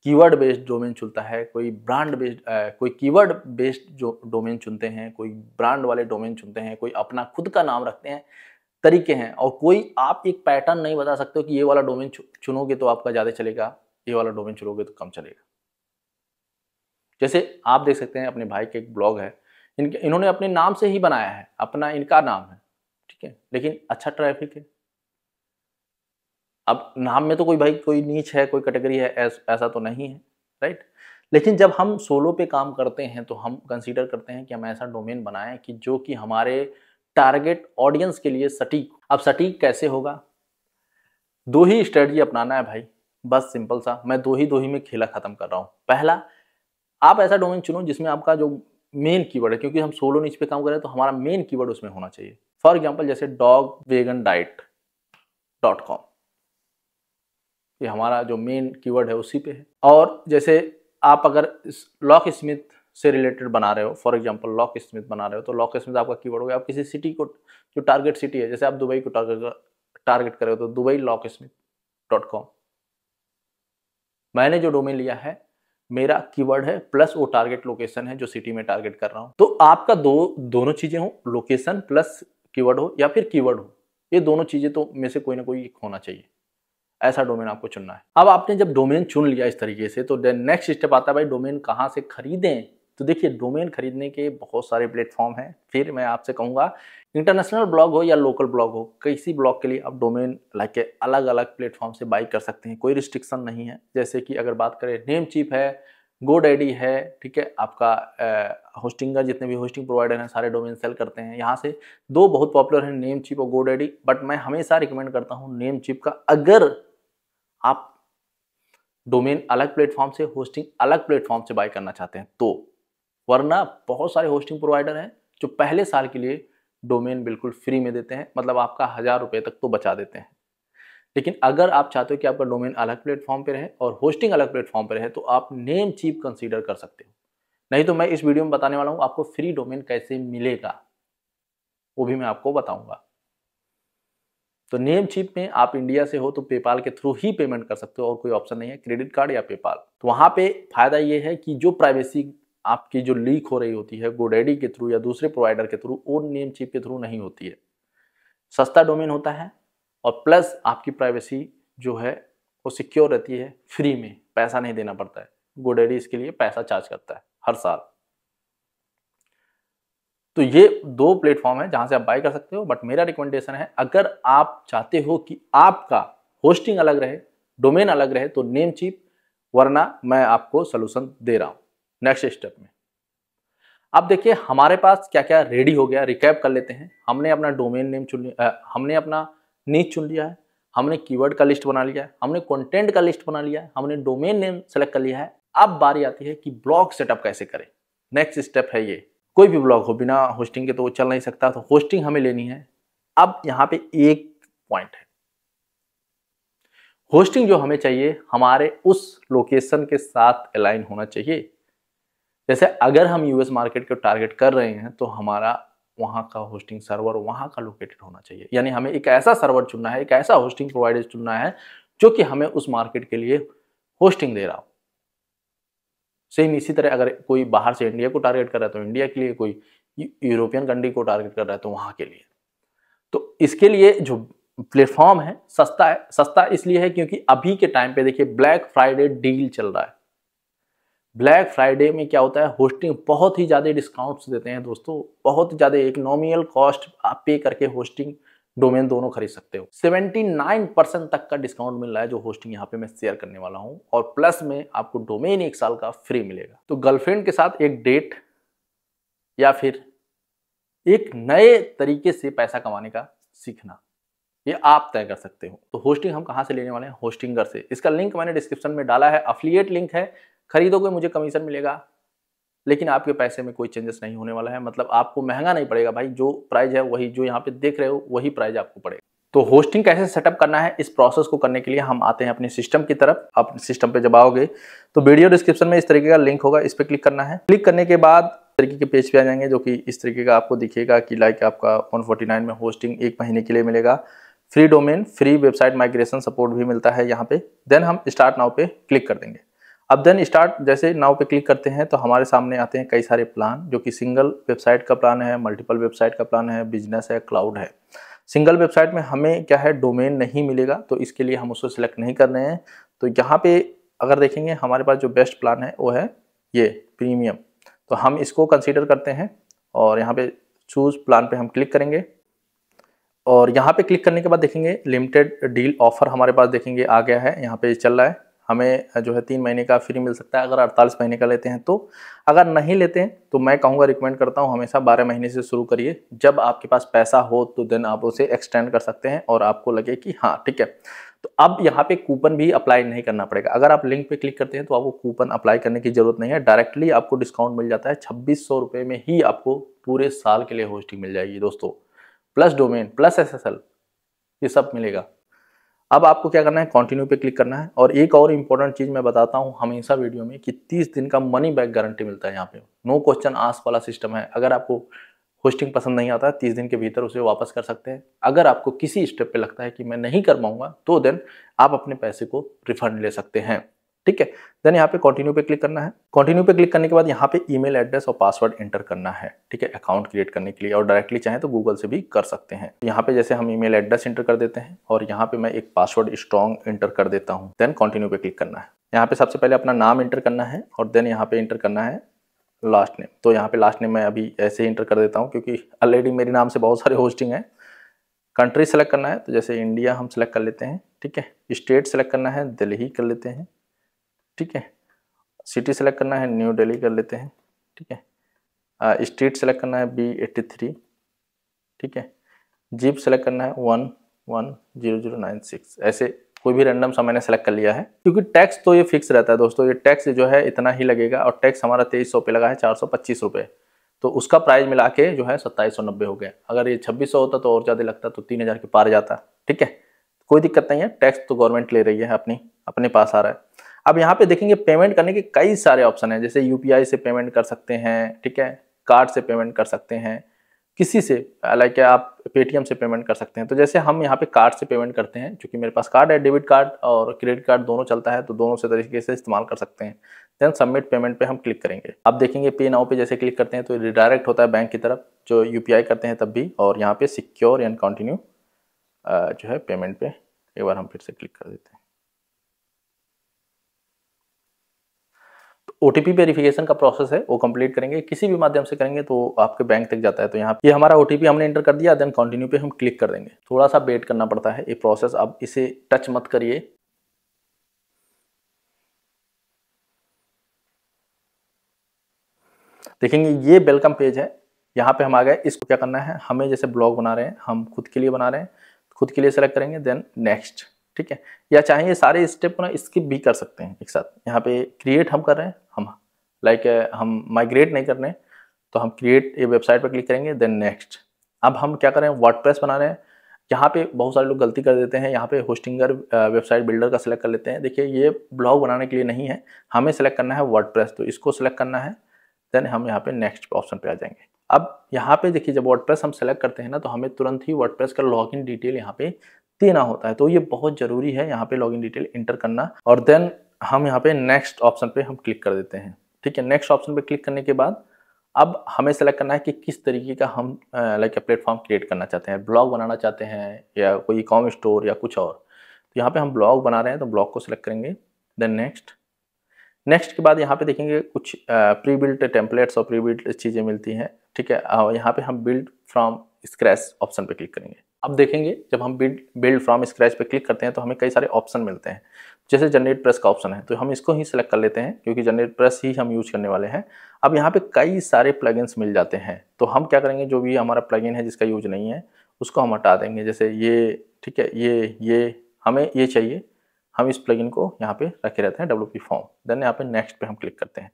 कीवर्ड बेस्ड डोमेन चुनता है कोई ब्रांड बेस्ड कोई कीवर्ड बेस्ड जो डोमेन चुनते हैं कोई ब्रांड वाले डोमेन चुनते हैं कोई अपना खुद का नाम रखते हैं तरीके हैं और कोई आप एक पैटर्न नहीं बता सकते हो कि ये वाला डोमेन चुनोगे तो आपका ज़्यादा चलेगा ये वाला डोमेन चलोगे तो कम चलेगा जैसे आप देख सकते हैं अपने भाई के एक ब्लॉग है इनके इन्होंने अपने नाम से ही बनाया है अपना इनका नाम है ठीक है लेकिन अच्छा ट्रैफिक है अब नाम में तो कोई भाई कोई नीच है कोई कैटेगरी है ऐस, ऐसा तो नहीं है राइट लेकिन जब हम सोलो पे काम करते हैं तो हम कंसीडर करते हैं कि हम ऐसा डोमेन बनाएं कि जो कि हमारे टारगेट ऑडियंस के लिए सटीक अब सटीक कैसे होगा दो ही स्ट्रेटजी अपनाना है भाई बस सिंपल सा मैं दो ही दो ही में खेला खत्म कर रहा हूँ पहला आप ऐसा डोमेन चुनो जिसमें आपका जो मेन कीवर्ड है क्योंकि हम सोलो नीच पे काम करें तो हमारा मेन कीवर्ड उसमें होना चाहिए फॉर एग्जाम्पल जैसे dog vegan diet dot com ये हमारा जो मेन कीवर्ड है उसी पे है और जैसे आप अगर लॉक स्मिथ से रिलेटेड बना रहे हो फॉर एग्जाम्पल लॉक स्मिथ बना रहे हो तो लॉक स्मिथ आपका कीवर्ड हो गया आप किसी सिटी को जो टारगेट सिटी है जैसे आप दुबई को टारगेट टारगेट कर रहे हो तो Dubai locksmith dot com मैंने जो डोमेन लिया है मेरा कीवर्ड है प्लस वो टारगेट लोकेशन है जो सिटी में टारगेट कर रहा हूं तो आपका दो दोनों चीज़ें हो लोकेशन प्लस कीवर्ड हो या फिर कीवर्ड हो ये दोनों चीज़ें तो में से कोई ना कोई होना चाहिए ऐसा डोमेन आपको चुनना है अब आपने जब डोमेन चुन लिया इस तरीके से तो नेक्स्ट स्टेप आता है भाई डोमेन कहाँ से खरीदें तो देखिए डोमेन खरीदने के बहुत सारे प्लेटफॉर्म हैं फिर मैं आपसे कहूँगा इंटरनेशनल ब्लॉग हो या लोकल ब्लॉग हो किसी ब्लॉग के लिए आप डोमेन लाइक अलग अलग प्लेटफॉर्म से बाई कर सकते हैं कोई रिस्ट्रिक्शन नहीं है जैसे कि अगर बात करें नेम चीप है गो डैडी है ठीक है आपका होस्टिंग का जितने भी होस्टिंग प्रोवाइडर हैं सारे डोमेन सेल करते हैं यहाँ से दो बहुत पॉपुलर हैं नेम चिप और गो डैडी बट मैं हमेशा रिकमेंड करता हूँ नेम चिप का अगर आप डोमेन अलग प्लेटफॉर्म से होस्टिंग अलग प्लेटफॉर्म से बाय करना चाहते हैं तो वरना बहुत सारे होस्टिंग प्रोवाइडर हैं जो पहले साल के लिए डोमेन बिल्कुल फ्री में देते हैं मतलब आपका हज़ार रुपये तक तो बचा देते हैं लेकिन अगर आप चाहते हो कि आपका डोमेन अलग प्लेटफॉर्म पर रहे और होस्टिंग अलग प्लेटफॉर्म पर रहे तो आप नेम चीप कंसिडर कर सकते हो नहीं तो मैं इस वीडियो में बताने वाला हूँ आपको फ्री डोमेन कैसे मिलेगा वो भी मैं आपको बताऊंगा तो नेम चिप में आप इंडिया से हो तो पेपाल के थ्रू ही पेमेंट कर सकते हो और कोई ऑप्शन नहीं है क्रेडिट कार्ड या पेपाल तो वहाँ पे फायदा ये है कि जो प्राइवेसी आपकी जो लीक हो रही होती है गोडेडी के थ्रू या दूसरे प्रोवाइडर के थ्रू ओन नेम चिप के थ्रू नहीं होती है सस्ता डोमेन होता है और प्लस आपकी प्राइवेसी जो है वो सिक्योर रहती है फ्री में पैसा नहीं देना पड़ता है गोडेडी इसके लिए पैसा चार्ज करता है हर साल तो ये दो प्लेटफॉर्म है जहां से आप बाय कर सकते हो बट मेरा रिकमेंडेशन है अगर आप चाहते हो कि आपका होस्टिंग अलग रहे डोमेन अलग रहे तो नेम चीप वरना मैं आपको सोल्यूशन दे रहा हूं नेक्स्ट स्टेप में अब देखिए हमारे पास क्या क्या रेडी हो गया रिकैप कर लेते हैं हमने अपना डोमेन नेम चुन लिया हमने अपना नीच चुन लिया है हमने कीवर्ड का लिस्ट बना लिया है हमने कंटेंट का लिस्ट बना लिया है हमने डोमेन नेम सेलेक्ट कर लिया है अब बारी आती है कि ब्लॉग सेटअप कैसे करें नेक्स्ट स्टेप है ये कोई भी ब्लॉग हो बिना होस्टिंग के तो वो चल नहीं सकता तो होस्टिंग हमें लेनी है अब यहाँ पे एक पॉइंट है होस्टिंग जो हमें चाहिए हमारे उस लोकेशन के साथ अलाइन होना चाहिए जैसे अगर हम यूएस मार्केट को टारगेट कर रहे हैं तो हमारा वहाँ का होस्टिंग सर्वर वहाँ का लोकेटेड होना चाहिए यानी हमें एक ऐसा सर्वर चुनना है एक ऐसा होस्टिंग प्रोवाइडर चुनना है जो कि हमें उस मार्केट के लिए होस्टिंग दे रहा हो सेम इसी तरह अगर कोई बाहर से इंडिया को टारगेट कर रहा है तो इंडिया के लिए कोई यूरोपियन कंट्री को टारगेट कर रहा है तो वहाँ के लिए तो इसके लिए जो प्लेटफॉर्म है सस्ता है सस्ता इसलिए है क्योंकि अभी के टाइम पे देखिए ब्लैक फ्राइडे डील चल रहा है ब्लैक फ्राइडे में क्या होता है होस्टिंग बहुत ही ज़्यादा डिस्काउंट्स देते हैं दोस्तों बहुत ही ज़्यादा इकोनॉमियल कॉस्ट आप पे करके होस्टिंग डोमेन दोनों खरीद सकते हो 79 परसेंट तक का डिस्काउंट मिल रहा है जो होस्टिंग यहाँ पे मैं शेयर करने वाला हूँ और प्लस में आपको डोमेन एक साल का फ्री मिलेगा तो गर्लफ्रेंड के साथ एक डेट या फिर एक नए तरीके से पैसा कमाने का सीखना ये आप तय कर सकते हो तो होस्टिंग हम कहाँ से लेने वाले हैं होस्टिंगर से इसका लिंक मैंने डिस्क्रिप्शन में डाला है अफिलियट लिंक है खरीदोगे मुझे कमीशन मिलेगा लेकिन आपके पैसे में कोई चेंजेस नहीं होने वाला है मतलब आपको महंगा नहीं पड़ेगा भाई जो प्राइस है वही जो यहाँ पे देख रहे हो वही प्राइस आपको पड़ेगा तो होस्टिंग कैसे सेटअप करना है इस प्रोसेस को करने के लिए हम आते हैं अपने सिस्टम की तरफ आप सिस्टम पे जब आओगे तो वीडियो डिस्क्रिप्शन में इस तरीके का लिंक होगा इस पर क्लिक करना है क्लिक करने के बाद तरीके के पेज पे आ जाएंगे जो कि इस तरीके का आपको दिखेगा कि लाइक आपका 149 में होस्टिंग एक महीने के लिए मिलेगा free domain free website migration support भी मिलता है यहाँ पे देन हम स्टार्ट नाउ पे क्लिक कर देंगे अब देन स्टार्ट जैसे नाव पे क्लिक करते हैं तो हमारे सामने आते हैं कई सारे प्लान जो कि सिंगल वेबसाइट का प्लान है मल्टीपल वेबसाइट का प्लान है बिजनेस है क्लाउड है सिंगल वेबसाइट में हमें क्या है डोमेन नहीं मिलेगा तो इसके लिए हम उसको सिलेक्ट नहीं कर रहे हैं तो यहाँ पे अगर देखेंगे हमारे पास जो बेस्ट प्लान है वो है ये प्रीमियम तो हम इसको कंसिडर करते हैं और यहाँ पे चूज़ प्लान पे हम क्लिक करेंगे और यहाँ पे क्लिक करने के बाद देखेंगे लिमिटेड डील ऑफर हमारे पास देखेंगे आ गया है यहाँ पे चल रहा है हमें जो है तीन महीने का फ्री मिल सकता है अगर अड़तालीस महीने का लेते हैं तो अगर नहीं लेते हैं तो मैं कहूँगा रिकमेंड करता हूँ हमेशा बारह महीने से शुरू करिए जब आपके पास पैसा हो तो देन आप उसे एक्सटेंड कर सकते हैं और आपको लगे कि हाँ ठीक है तो अब यहाँ पे कूपन भी अप्लाई नहीं करना पड़ेगा अगर आप लिंक पे क्लिक करते हैं तो आपको कूपन अप्लाई करने की जरूरत नहीं है डायरेक्टली आपको डिस्काउंट मिल जाता है छब्बीस सौ रुपये में ही आपको पूरे साल के लिए होस्टिंग मिल जाएगी दोस्तों प्लस डोमेन प्लस एस ये सब मिलेगा अब आपको क्या करना है कंटिन्यू पे क्लिक करना है और एक और इम्पोर्टेंट चीज़ मैं बताता हूँ हमेशा वीडियो में कि 30 दिन का मनी बैक गारंटी मिलता है यहाँ पे नो क्वेश्चन आस वाला सिस्टम है अगर आपको होस्टिंग पसंद नहीं आता है तीस दिन के भीतर उसे वापस कर सकते हैं अगर आपको किसी स्टेप पे लगता है कि मैं नहीं कर पाऊंगा तो देन आप अपने पैसे को रिफंड ले सकते हैं ठीक है देन यहाँ पे कंटिन्यू पे क्लिक करना है कंटिन्यू पे क्लिक करने के बाद यहाँ पे ईमेल एड्रेस और पासवर्ड एंटर करना है ठीक है अकाउंट क्रिएट करने के लिए और डायरेक्टली चाहें तो गूगल से भी कर सकते हैं यहाँ पे जैसे हम ईमेल एड्रेस एंटर कर देते हैं और यहाँ पे मैं एक पासवर्ड स्ट्रॉन्ग एंटर कर देता हूँ देन कॉन्टिन्यू पे क्लिक करना है यहाँ पे सबसे पहले अपना नाम एंटर करना है और देन यहाँ पे एंटर करना है लास्ट नेम तो यहाँ पे लास्ट नेम मैं अभी ऐसे ही इंटर कर देता हूँ क्योंकि ऑलरेडी मेरे नाम से बहुत सारे होस्टिंग है कंट्री सेलेक्ट करना है तो जैसे इंडिया हम सेलेक्ट कर लेते हैं ठीक है स्टेट सेलेक्ट करना है दिल्ली कर लेते हैं ठीक है सिटी सेलेक्ट करना है न्यू दिल्ली कर लेते हैं ठीक है स्ट्रीट सेलेक्ट करना है बी एट्टी थ्री ठीक है जीप सेलेक्ट करना है one one zero zero nine six ऐसे कोई भी रैंडम सा मैंने सेलेक्ट कर लिया है क्योंकि टैक्स तो ये फिक्स रहता है दोस्तों ये टैक्स जो है इतना ही लगेगा और टैक्स हमारा तेईस सौ पे लगा है चार सौ पच्चीस रुपये तो उसका प्राइस मिला के जो है सत्ताईस सौ नब्बे हो गया अगर ये छब्बीस सौ होता तो और ज़्यादा लगता तो तीन हज़ार के पार जाता ठीक है कोई दिक्कत नहीं है टैक्स तो गवर्नमेंट ले रही है अपनी अपने पास आ रहा है अब यहाँ पे देखेंगे पेमेंट करने के कई सारे ऑप्शन हैं जैसे यूपीआई से पेमेंट कर सकते हैं ठीक है कार्ड से पेमेंट कर सकते हैं किसी से लाइक आप पेटीएम से पेमेंट कर सकते हैं तो जैसे हम यहाँ पे कार्ड से पेमेंट करते हैं क्योंकि मेरे पास कार्ड है डेबिट कार्ड और क्रेडिट कार्ड दोनों चलता है तो दोनों से तरीके से इस्तेमाल कर सकते हैं देन सबमिट पेमेंट पे हम क्लिक करेंगे आप देखेंगे पे नाउ पे जैसे क्लिक करते हैं तो रिडायरेक्ट होता है बैंक की तरफ जो यू करते हैं तब भी और यहाँ पे सिक्योर एंड कंटिन्यू जो है पेमेंट पे एक बार हम फिर से क्लिक कर देते हैं ओ टी वेरिफिकेशन का प्रोसेस है वो कंप्लीट करेंगे किसी भी माध्यम से करेंगे तो आपके बैंक तक जाता है तो यहाँ ये हमारा ओ हमने एंटर कर दिया देन कंटिन्यू पे हम क्लिक कर देंगे थोड़ा सा वेट करना पड़ता है ये प्रोसेस आप इसे टच मत करिए देखेंगे ये वेलकम पेज है यहाँ पे हम आ गए इसको क्या करना है हमें जैसे ब्लॉग बना रहे हैं हम खुद के लिए बना रहे हैं खुद के लिए सेलेक्ट करेंगे देन नेक्स्ट ठीक है या चाहें ये सारे स्टेप ना स्किप भी कर सकते हैं एक साथ यहाँ पे क्रिएट हम कर रहे हैं लाइक like, uh, हम माइग्रेट नहीं करने तो हम क्रिएट ये वेबसाइट पर क्लिक करेंगे देन नेक्स्ट अब हम क्या करें वर्ड बना रहे हैं यहाँ पे बहुत सारे लोग गलती कर देते हैं यहाँ पे होस्टिंगर वेबसाइट बिल्डर का सिलेक्ट कर लेते हैं देखिए ये ब्लॉग बनाने के लिए नहीं है हमें सेलेक्ट करना है वर्ड तो इसको सिलेक्ट करना है देन हम यहाँ पे नेक्स्ट ऑप्शन पे आ जाएंगे अब यहाँ पे देखिए जब वर्ड हम सेलेक्ट करते हैं ना तो हमें तुरंत ही वर्ड का लॉग इन डिटेल यहाँ पे देना होता है तो ये बहुत ज़रूरी है यहाँ पे लॉग इन डिटेल इंटर करना और देन हम यहाँ पे नेक्स्ट ऑप्शन पे हम क्लिक कर देते हैं ठीक है नेक्स्ट ऑप्शन पर क्लिक करने के बाद अब हमें सेलेक्ट करना है कि किस तरीके का हम लाइक प्लेटफॉर्म क्रिएट करना चाहते हैं ब्लॉग बनाना चाहते हैं या कोई कॉम स्टोर या कुछ और तो यहाँ पे हम ब्लॉग बना रहे हैं तो ब्लॉग को सिलेक्ट करेंगे देन नेक्स्ट नेक्स्ट के बाद यहाँ पे देखेंगे कुछ प्री बिल्ट टेम्पलेट्स और प्री बिल्ट चीज़ें मिलती हैं ठीक है और यहाँ पे हम बिल्ड फ्रॉम स्क्रैच ऑप्शन पे क्लिक करेंगे अब देखेंगे जब हम बिल्ड बिल्ड फ्रॉम स्क्रैच पे क्लिक करते हैं तो हमें कई सारे ऑप्शन मिलते हैं जैसे जनरेट प्रेस का ऑप्शन है तो हम इसको ही सिलेक्ट कर लेते हैं क्योंकि जनरेट प्रेस ही हम यूज करने वाले हैं अब यहाँ पे कई सारे प्लगइन्स मिल जाते हैं तो हम क्या करेंगे जो भी हमारा प्लगइन है जिसका यूज नहीं है उसको हम हटा देंगे जैसे ये ठीक है ये ये हमें ये चाहिए हम इस प्लगइन को यहाँ पे रखे रहते हैं डब्ल्यू फॉर्म देन यहाँ पे नेक्स्ट पे हम क्लिक करते हैं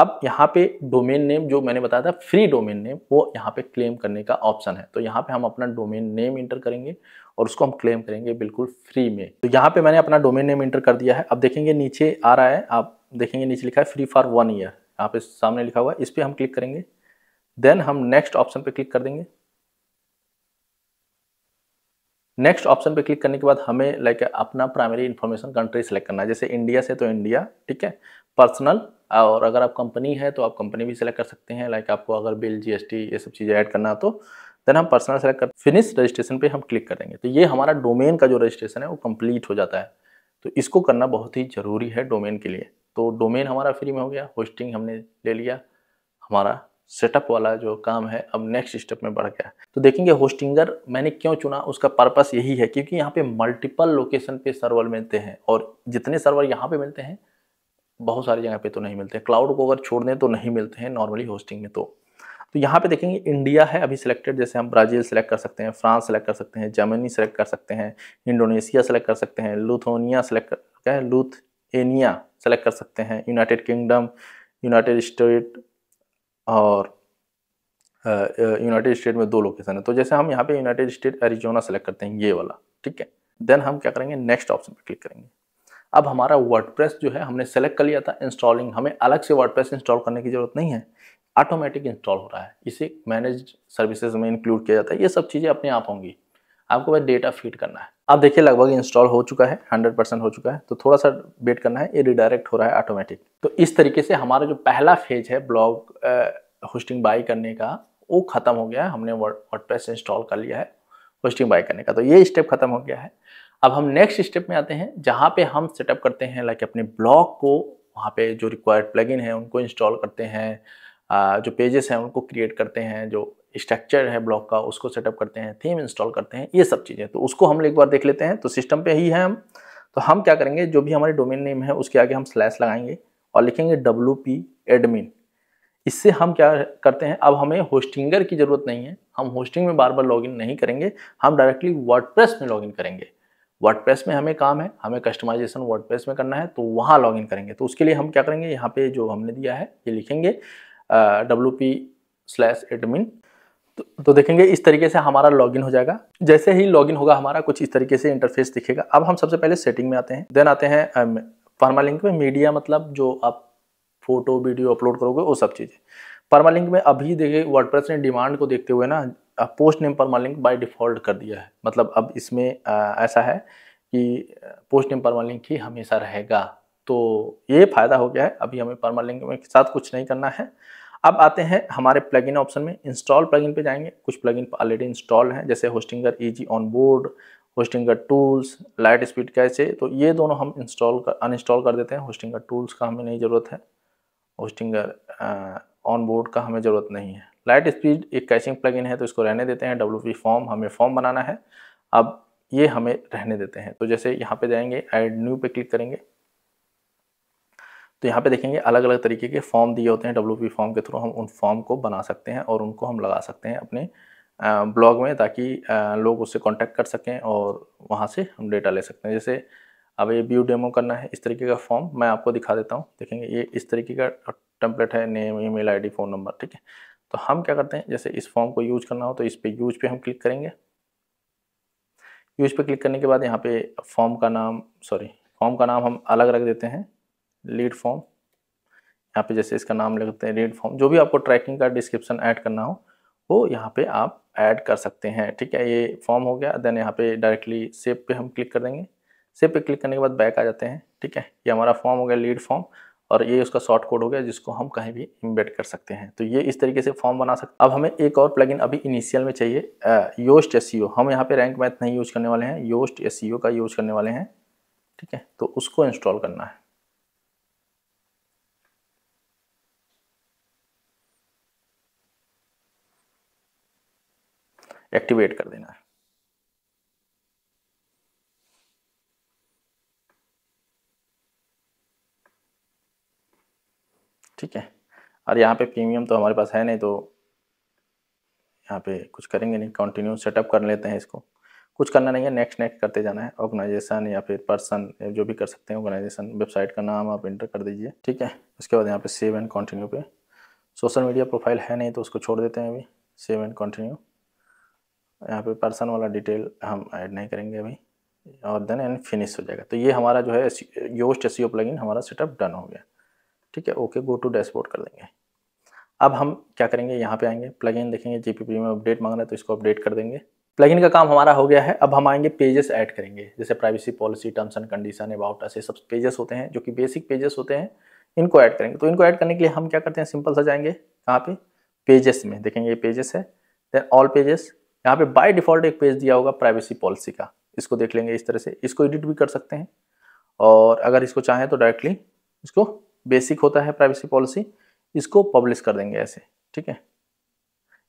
अब यहाँ पे डोमेन नेम जो मैंने बताया था फ्री डोमेन नेम वो यहाँ पे क्लेम करने का ऑप्शन है तो यहाँ पे हम अपना डोमेन नेम इंटर करेंगे और उसको हम क्लेम करेंगे बिल्कुल फ्री में तो यहाँ पे मैंने अपना डोमेन नेम इंटर कर दिया है अब देखेंगे नीचे आ रहा है आप देखेंगे नीचे लिखा है फ्री फॉर वन ईयर यहाँ पे सामने लिखा हुआ है इस पर हम क्लिक करेंगे देन हम नेक्स्ट ऑप्शन पे क्लिक कर देंगे नेक्स्ट ऑप्शन पे क्लिक करने के बाद हमें लाइक अपना प्राइमरी इन्फॉर्मेशन कंट्री सेलेक्ट करना है जैसे इंडिया से तो इंडिया ठीक है पर्सनल और अगर आप कंपनी है तो आप कंपनी भी सेलेक्ट कर सकते हैं लाइक आपको अगर बिल जीएसटी ये सब चीज़ें ऐड करना तो देन हम पर्सनल सेलेक्ट कर फिनिश रजिस्ट्रेशन पे हम क्लिक करेंगे तो ये हमारा डोमेन का जो रजिस्ट्रेशन है वो कंप्लीट हो जाता है तो इसको करना बहुत ही ज़रूरी है डोमेन के लिए तो डोमेन हमारा फ्री में हो गया होस्टिंग हमने ले लिया हमारा सेटअप वाला जो काम है अब नेक्स्ट स्टेप में बढ़ गया तो देखेंगे होस्टिंगर मैंने क्यों चुना उसका पर्पस यही है क्योंकि यहाँ पे मल्टीपल लोकेशन पे सर्वर मिलते हैं और जितने सर्वर यहाँ पे मिलते हैं बहुत सारी जगह पे तो नहीं मिलते क्लाउड को अगर छोड़ दें तो नहीं मिलते हैं नॉर्मली होस्टिंग में तो तो यहाँ पे देखेंगे इंडिया है अभी सिलेक्टेड जैसे हम ब्राज़ील सेलेक्ट कर सकते हैं फ्रांस सेलेक्ट कर सकते हैं जर्मनी सेलेक्ट कर सकते हैं इंडोनेशिया सेलेक्ट कर सकते हैं लुथोनिया सेलेक्ट कर क्या है लूथेनिया सेलेक्ट कर सकते हैं यूनाइटेड किंगडम यूनाइटेड स्टेट और यूनाइटेड स्टेट में दो लोकेशन है तो जैसे हम यहाँ पे यूनाइटेड स्टेट एरिजोना सेलेक्ट करते हैं ये वाला ठीक है देन हम क्या करेंगे नेक्स्ट ऑप्शन पर क्लिक करेंगे अब हमारा वर्डप्रेस जो है हमने सेलेक्ट कर लिया था इंस्टॉलिंग हमें अलग से वर्डप्रेस इंस्टॉल करने की जरूरत नहीं है ऑटोमेटिक इंस्टॉल हो रहा है इसे मैनेज सर्विसेज में इंक्लूड किया जाता है ये सब चीज़ें अपने आप होंगी आपको बस डेटा फीड करना है आप देखिए लगभग इंस्टॉल हो चुका है 100 परसेंट हो चुका है तो थोड़ा सा वेट करना है ये रिडायरेक्ट हो रहा है ऑटोमेटिक तो इस तरीके से हमारा जो पहला फेज है ब्लॉग होस्टिंग बाई करने का वो ख़त्म हो गया है हमने वर्ड इंस्टॉल कर लिया है होस्टिंग बाई करने का तो ये स्टेप खत्म हो गया है अब हम नेक्स्ट स्टेप में आते हैं जहाँ पे हम सेटअप करते हैं लाइक अपने ब्लॉग को वहाँ पे जो रिक्वायर्ड प्लगइन है उनको इंस्टॉल करते हैं जो पेजेस हैं उनको क्रिएट करते हैं जो स्ट्रक्चर है ब्लॉक का उसको सेटअप करते हैं थीम इंस्टॉल करते हैं ये सब चीज़ें तो उसको हम एक बार देख लेते हैं तो सिस्टम पे ही है हम तो हम क्या करेंगे जो भी हमारे डोमेन नेम है उसके आगे हम स्लैश लगाएंगे और लिखेंगे डब्ल्यू पी एडमिन इससे हम क्या करते हैं अब हमें होस्टिंगर की ज़रूरत नहीं है हम होस्टिंग में बार बार लॉगिन नहीं करेंगे हम डायरेक्टली वर्ड में लॉगिन करेंगे वर्ड में हमें काम है हमें कस्टमाइजेशन वर्ड में करना है तो वहाँ लॉगिन करेंगे तो उसके लिए हम क्या करेंगे यहाँ पे जो हमने दिया है ये लिखेंगे डब्ल्यू पी स्लैश एडमिन तो, देखेंगे इस तरीके से हमारा लॉगिन हो जाएगा जैसे ही लॉगिन होगा हमारा कुछ इस तरीके से इंटरफेस दिखेगा अब हम सबसे पहले सेटिंग में आते हैं देन आते हैं फार्मा लिंक में मीडिया मतलब जो आप फोटो वीडियो अपलोड करोगे वो सब चीज़ें परमालिंक में अभी देखिए वर्डप्रेस ने डिमांड को देखते हुए ना post name permalink by default कर दिया है मतलब अब इसमें ऐसा है कि पोस्ट नेम परमालिंक ही हमेशा रहेगा तो ये फ़ायदा हो गया है अभी हमें परमालिंक में साथ कुछ नहीं करना है अब आते हैं हमारे प्लगइन ऑप्शन में इंस्टॉल प्लगइन पे जाएंगे कुछ प्लगइन ऑलरेडी इंस्टॉल हैं जैसे Hostinger easy on board Hostinger tools LiteSpeed कैसे तो ये दोनों हम इंस्टॉल कर अनइंस्टॉल कर देते हैं होस्टिंगर टूल्स का हमें नहीं ज़रूरत है होस्टिंगर ऑन बोर्ड का हमें ज़रूरत नहीं है लाइट स्पीड एक कैचिंग प्लगइन है तो इसको रहने देते हैं डब्ल्यू फॉर्म हमें फॉर्म बनाना है अब ये हमें रहने देते हैं तो जैसे यहाँ पे जाएंगे ऐड न्यू पे क्लिक करेंगे तो यहाँ पे देखेंगे अलग अलग तरीके के फॉर्म दिए होते हैं डब्ल्यू फॉर्म के थ्रू हम उन फॉर्म को बना सकते हैं और उनको हम लगा सकते हैं अपने ब्लॉग में ताकि लोग उससे कॉन्टैक्ट कर सकें और वहाँ से हम डेटा ले सकते हैं जैसे अब ये व्यू डेमो करना है इस तरीके का फॉर्म मैं आपको दिखा देता हूँ देखेंगे ये इस तरीके का टेम्पलेट है name email phone number ठीक है तो हम क्या करते हैं जैसे इस फॉर्म को यूज करना हो तो इस पर यूज पे हम क्लिक करेंगे यूज पे क्लिक करने के बाद यहाँ पे फॉर्म का नाम सॉरी फॉर्म का नाम हम अलग रख देते हैं लीड फॉर्म यहाँ पे जैसे इसका नाम लगते हैं लीड फॉर्म जो भी आपको ट्रैकिंग का डिस्क्रिप्शन ऐड करना हो वो यहाँ पे आप ऐड कर सकते हैं ठीक है ये फॉर्म हो गया देन यहाँ पे डायरेक्टली सेव पे हम क्लिक कर देंगे सेव पे क्लिक करने के बाद बैक आ जाते हैं ठीक है ये हमारा फॉर्म हो गया लीड फॉर्म और ये उसका शॉर्ट कोड हो गया जिसको हम कहीं भी इम्बेड कर सकते हैं तो ये इस तरीके से फॉर्म बना सकते अब हमें एक और प्लगइन अभी इनिशियल में चाहिए योस्ट एस e हम यहाँ पे रैंक मैथ नहीं यूज़ करने वाले हैं योस्ट एस e का यूज़ करने वाले हैं ठीक है तो उसको इंस्टॉल करना है एक्टिवेट कर देना है ठीक है और यहाँ पे प्रीमियम तो हमारे पास है नहीं तो यहाँ पे कुछ करेंगे नहीं कंटिन्यू सेटअप कर लेते हैं इसको कुछ करना नहीं है नेक्स्ट नेक्स्ट करते जाना है ऑर्गेनाइजेशन या फिर पर्सन जो भी कर सकते हैं ऑर्गेनाइजेशन वेबसाइट का नाम आप इंटर कर दीजिए ठीक है उसके बाद यहाँ पे सेव एंड कंटिन्यू पे सोशल मीडिया प्रोफाइल है नहीं तो उसको छोड़ देते हैं अभी सेव एंड कंटिन्यू यहाँ पे पर्सन वाला डिटेल हम ऐड नहीं करेंगे अभी और देन एंड फिनिश हो जाएगा तो ये हमारा जो है योस्ट एस सी हमारा सेटअप डन हो गया ठीक है ओके गो टू डैशबोर्ड कर देंगे अब हम क्या करेंगे यहाँ पे आएंगे प्लगइन देखेंगे पी में अपडेट मांग रहे है तो इसको अपडेट कर देंगे प्लगइन का काम हमारा हो गया है अब हम आएंगे पेजेस ऐड करेंगे जैसे privacy policy terms and condition about ऐसे सब पेजेस होते हैं जो कि बेसिक पेजेस होते हैं इनको ऐड करेंगे तो इनको ऐड करने के लिए हम क्या करते हैं सिंपल सा जाएंगे कहाँ पे पेजेस में देखेंगे ये पेजेस है देन ऑल पेजेस यहाँ पे बाय डिफॉल्ट एक पेज दिया होगा प्राइवेसी पॉलिसी का इसको देख लेंगे इस तरह से इसको एडिट भी कर सकते हैं और अगर इसको चाहें तो डायरेक्टली इसको बेसिक होता है प्राइवेसी पॉलिसी इसको पब्लिश कर देंगे ऐसे ठीक है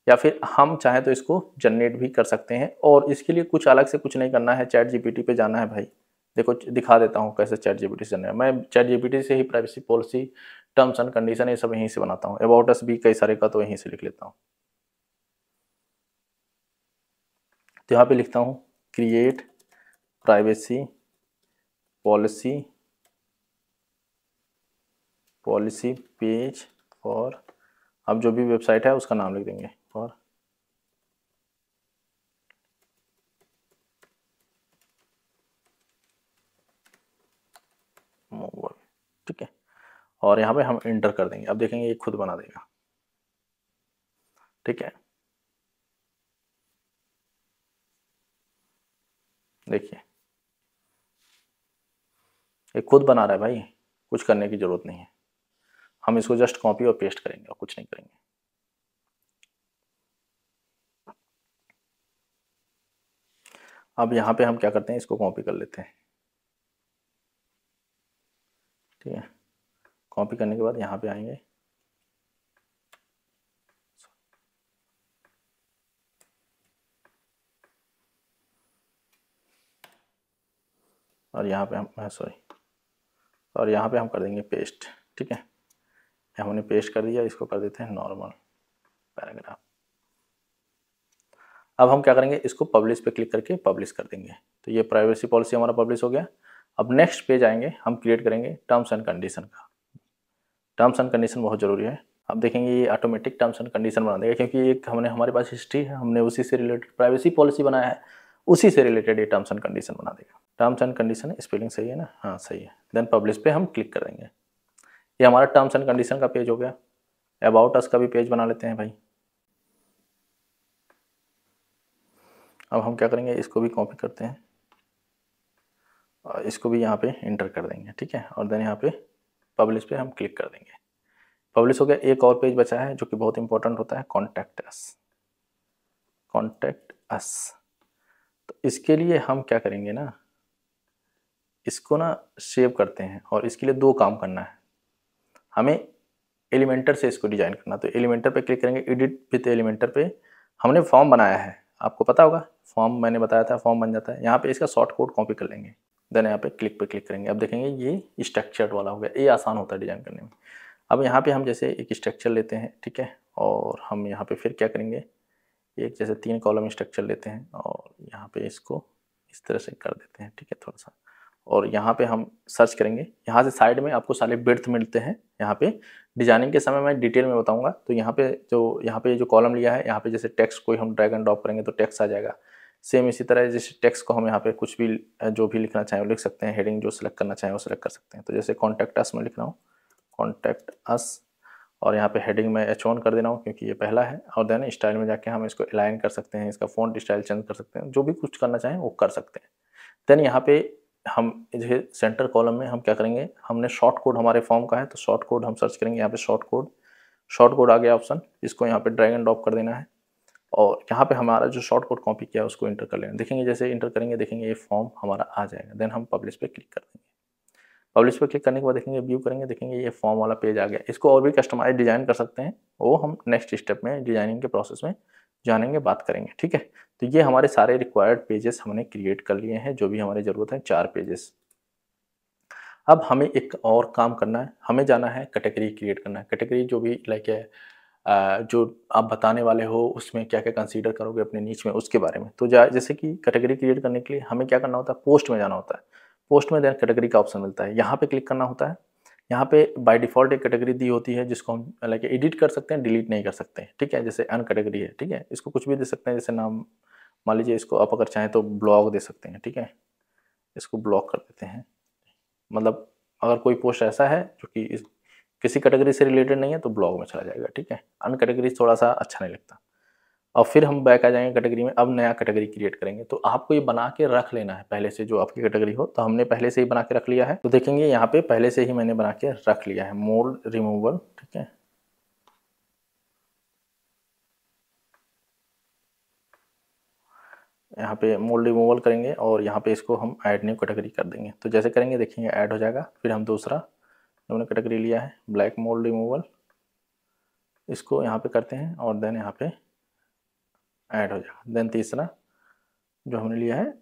या फिर हम चाहें तो इसको जनरेट भी कर सकते हैं और इसके लिए कुछ अलग से कुछ नहीं करना है चैट जीपीटी पे जाना है भाई देखो दिखा देता हूँ कैसे चैट जीपीटी से मैं चैट जीपीटी से ही privacy policy terms and condition ये सब यहीं से बनाता हूँ अबाउट अस भी कई सारे का तो यहीं से लिख लेता हूँ तो यहाँ पे लिखता हूँ create privacy policy policy page for अब जो भी वेबसाइट है उसका नाम लिख देंगे फॉर मोबाइल ठीक है और यहाँ पे हम इंटर कर देंगे अब देखेंगे ये खुद बना देगा ठीक है देखिए ये खुद बना रहा है भाई कुछ करने की ज़रूरत नहीं है हम इसको जस्ट कॉपी और पेस्ट करेंगे और कुछ नहीं करेंगे अब यहाँ पे हम क्या करते हैं इसको कॉपी कर लेते हैं ठीक है कॉपी करने के बाद यहाँ पे आएंगे और यहाँ पे हम सॉरी हाँ, और यहाँ पे हम कर देंगे पेस्ट ठीक है हमने पेस्ट कर दिया इसको कर देते हैं नॉर्मल पैराग्राफ अब हम क्या करेंगे इसको पब्लिश पे क्लिक करके पब्लिश कर देंगे तो ये प्राइवेसी पॉलिसी हमारा पब्लिश हो गया अब नेक्स्ट पेज आएंगे हम क्रिएट करेंगे टर्म्स एंड कंडीशन का टर्म्स एंड कंडीशन बहुत ज़रूरी है अब देखेंगे ये ऑटोमेटिक टर्म्स एंड कंडीशन बना देगा क्योंकि एक हमने हमारे पास हिस्ट्री है हमने उसी से रिलेटेड प्राइवेसी पॉलिसी बनाया है उसी से रिलेटेड ये टर्म्स एंड कंडीशन बना देगा टर्म्स एंड कंडीशन स्पेलिंग सही है ना हाँ सही है देन पब्लिश पे हम क्लिक करेंगे ये हमारा टर्म्स एंड कंडीशन का पेज हो गया अबाउट अस का भी पेज बना लेते हैं भाई अब हम क्या करेंगे इसको भी कॉपी करते हैं और इसको भी यहाँ पे इंटर कर देंगे ठीक है और देन यहाँ पे पब्लिश पे हम क्लिक कर देंगे पब्लिश हो गया एक और पेज बचा है जो कि बहुत इंपॉर्टेंट होता है कॉन्टैक्ट अस कॉन्टैक्ट अस तो इसके लिए हम क्या करेंगे ना इसको ना सेव करते हैं और इसके लिए दो काम करना है हमें एलिमेंटर से इसको डिजाइन करना तो एलिमेंटर पे क्लिक करेंगे एडिट विथ एलिमेंटर पे हमने फॉर्म बनाया है आपको पता होगा फॉर्म मैंने बताया था फॉर्म बन जाता है यहाँ पे इसका शॉर्ट कोड कॉपी कर लेंगे देन यहाँ पे क्लिक पे क्लिक करेंगे अब देखेंगे ये स्ट्रक्चर वाला हो गया ये आसान होता है डिजाइन करने में अब यहाँ पे हम जैसे एक स्ट्रक्चर लेते हैं ठीक है और हम यहाँ पे फिर क्या करेंगे एक जैसे तीन कॉलम स्ट्रक्चर लेते हैं और यहाँ पर इसको इस तरह से कर देते हैं ठीक है थोड़ा सा और यहाँ पे हम सर्च करेंगे यहाँ से साइड में आपको सारे बिर्थ मिलते हैं यहाँ पे डिजाइनिंग के समय मैं डिटेल में बताऊँगा तो यहाँ पे जो यहाँ पे जो कॉलम लिया है यहाँ पे जैसे टेक्स्ट कोई हम ड्रैग एंड ड्रॉप करेंगे तो टेक्स्ट आ जाएगा सेम इसी तरह जैसे टेक्स्ट को हम यहाँ पे कुछ भी जो भी लिखना चाहें वो लिख सकते हैं हेडिंग जो सेलेक्ट करना चाहें वो सिलेक्ट कर सकते हैं तो जैसे कॉन्टैक्ट अस में लिख रहा हूँ कॉन्टैक्ट अस और यहाँ पे हेडिंग में एच ऑन कर देना हूँ क्योंकि ये पहला है और देन स्टाइल में जाके हम इसको अलाइन कर सकते हैं इसका फ़ॉन्ट स्टाइल चेंज कर सकते हैं जो भी कुछ करना चाहें वो कर सकते हैं देन यहाँ पे हम जो सेंटर कॉलम में हम क्या करेंगे हमने शॉर्ट कोड हमारे फॉर्म का है तो शॉर्ट कोड हम सर्च करेंगे यहाँ पे शॉर्ट कोड शॉर्ट कोड आ गया ऑप्शन इसको यहाँ पे ड्रैग एंड ड्रॉप कर देना है और यहाँ पे हमारा जो शॉर्ट कोड कॉपी किया है उसको इंटर कर लेना देखेंगे जैसे इंटर करेंगे देखेंगे ये फॉर्म हमारा आ जाएगा देन हम पब्लिश पे क्लिक कर देंगे पब्लिश पे क्लिक करने के बाद देखेंगे व्यू करेंगे देखेंगे ये फॉर्म वाला पेज आ गया इसको और भी कस्टमाइज डिज़ाइन कर सकते हैं वो हम नेक्स्ट स्टेप में डिजाइनिंग के प्रोसेस में जानेंगे बात करेंगे ठीक है तो ये हमारे सारे रिक्वायर्ड पेजेस हमने क्रिएट कर लिए हैं जो भी हमारी ज़रूरत है चार पेजेस अब हमें एक और काम करना है हमें जाना है कैटेगरी क्रिएट करना है कैटेगरी जो भी लाइक है जो आप बताने वाले हो उसमें क्या क्या कंसीडर करोगे अपने नीच में उसके बारे में तो जैसे कि कैटेगरी क्रिएट करने के लिए हमें क्या करना होता है पोस्ट में जाना होता है पोस्ट में देन कैटेगरी का ऑप्शन मिलता है यहाँ पे क्लिक करना होता है यहाँ पे बाय डिफ़ॉल्ट एक कैटेगरी दी होती है जिसको हम लाइक एडिट कर सकते हैं डिलीट नहीं कर सकते हैं ठीक है जैसे अन कैटेगरी है ठीक है इसको कुछ भी दे सकते हैं जैसे नाम मान लीजिए इसको आप अगर चाहें तो ब्लॉग दे सकते हैं ठीक है इसको ब्लॉक कर देते हैं मतलब अगर कोई पोस्ट ऐसा है जो कि इस किसी कैटेगरी से रिलेटेड नहीं है तो ब्लॉग में चला जाएगा ठीक है अन कैटेगरी थोड़ा सा अच्छा नहीं लगता और फिर हम बैक आ जाएंगे कैटेगरी में अब नया कैटेगरी क्रिएट करेंगे तो आपको ये बना के रख लेना है पहले से जो आपकी कैटेगरी हो तो हमने पहले से ही बना के रख लिया है तो देखेंगे यहाँ पे पहले से ही मैंने बना के रख लिया है मोल्ड रिमूवल ठीक है यहाँ पे मोल्ड रिमूवल करेंगे और यहाँ पे इसको हम ऐड न्यू कैटेगरी कर देंगे तो जैसे करेंगे देखेंगे ऐड हो जाएगा फिर हम दूसरा हमने कैटेगरी लिया है ब्लैक मोल्ड रिमूवल इसको यहाँ पे करते हैं और देन यहाँ पे ऐड हो जाएगा देन तीसरा जो हमने लिया है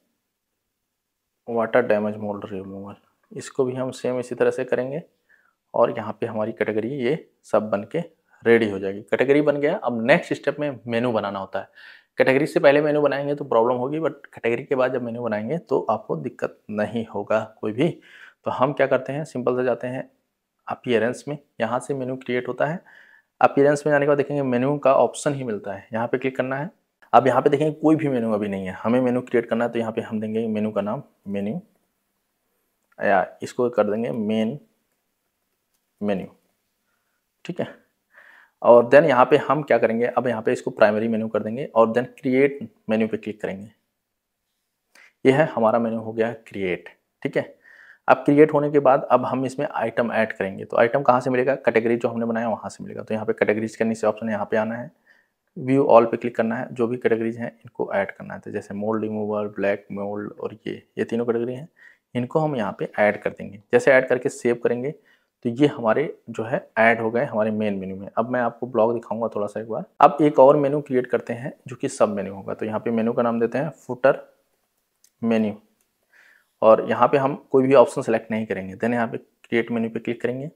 वाटर डैमेज मोल्ड रिमूवल इसको भी हम सेम इसी तरह से करेंगे और यहाँ पे हमारी कैटेगरी ये सब बन के रेडी हो जाएगी कैटेगरी बन गया अब नेक्स्ट स्टेप में मेनू बनाना होता है कैटेगरी से पहले मेनू बनाएंगे तो प्रॉब्लम होगी बट कैटेगरी के बाद जब मेनू बनाएंगे तो आपको दिक्कत नहीं होगा कोई भी तो हम क्या करते हैं सिंपल से जाते हैं अपियरेंस में यहाँ से मेनू क्रिएट होता है अपियरेंस में जाने के बाद देखेंगे मेनू का ऑप्शन ही मिलता है यहाँ पे क्लिक करना है अब यहाँ पे देखेंगे कोई भी मेनू अभी नहीं है हमें मेनू क्रिएट करना है तो यहाँ पे हम देंगे मेनू का नाम मेन्यू या इसको कर देंगे मेन मेन्यू ठीक है और देन यहाँ पे हम क्या करेंगे अब यहाँ पे इसको प्राइमरी मेन्यू कर देंगे और देन क्रिएट मेन्यू पे क्लिक करेंगे ये है हमारा मेन्यू हो गया क्रिएट ठीक है अब क्रिएट होने के बाद अब हम इसमें आइटम ऐड करेंगे तो आइटम कहाँ से मिलेगा कैटेगरी जो हमने बनाया वहाँ से मिलेगा तो यहाँ पे कैटेगरीज करने से ऑप्शन यहाँ पे आना है व्यू ऑल पे क्लिक करना है जो भी कैटेगरीज हैं इनको ऐड करना है तो जैसे मोल्ड रिमूवर ब्लैक मोल्ड और ये ये तीनों कैटेगरी हैं इनको हम यहाँ पे ऐड कर देंगे जैसे ऐड करके सेव करेंगे तो ये हमारे जो है ऐड हो गए हमारे मेन मेन्यू में अब मैं आपको ब्लॉग दिखाऊंगा थोड़ा सा एक बार अब एक और मेन्यू क्रिएट करते हैं जो कि सब मेन्यू होगा तो यहाँ पे मेन्यू का नाम देते हैं फुटर मेन्यू और यहाँ पे हम कोई भी ऑप्शन सेलेक्ट नहीं करेंगे देन यहाँ पे क्रिएट मेन्यू पे क्लिक करेंगे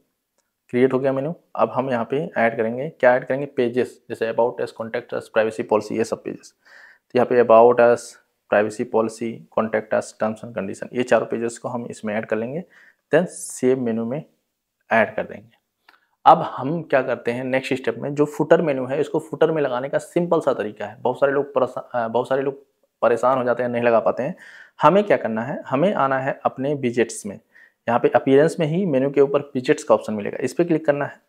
क्रिएट हो गया मेन्यू अब हम यहाँ पे ऐड करेंगे क्या ऐड करेंगे पेजेस जैसे about us contact us privacy policy ये सब पेजेस तो यहाँ पे about us privacy policy contact us terms and condition ये चारों पेजेस को हम इसमें ऐड कर लेंगे देन सेव मेन्यू में ऐड कर देंगे अब हम क्या करते हैं नेक्स्ट स्टेप में जो फुटर मेन्यू है इसको फुटर में लगाने का सिंपल सा तरीका है बहुत सारे लोग बहुत सारे लोग परेशान हो जाते हैं नहीं लगा पाते हैं हमें क्या करना है हमें आना है अपने विजेट्स में यहाँ पे अपीयरेंस में ही मेन्यू के ऊपर विजेट्स का ऑप्शन मिलेगा इस पर क्लिक करना है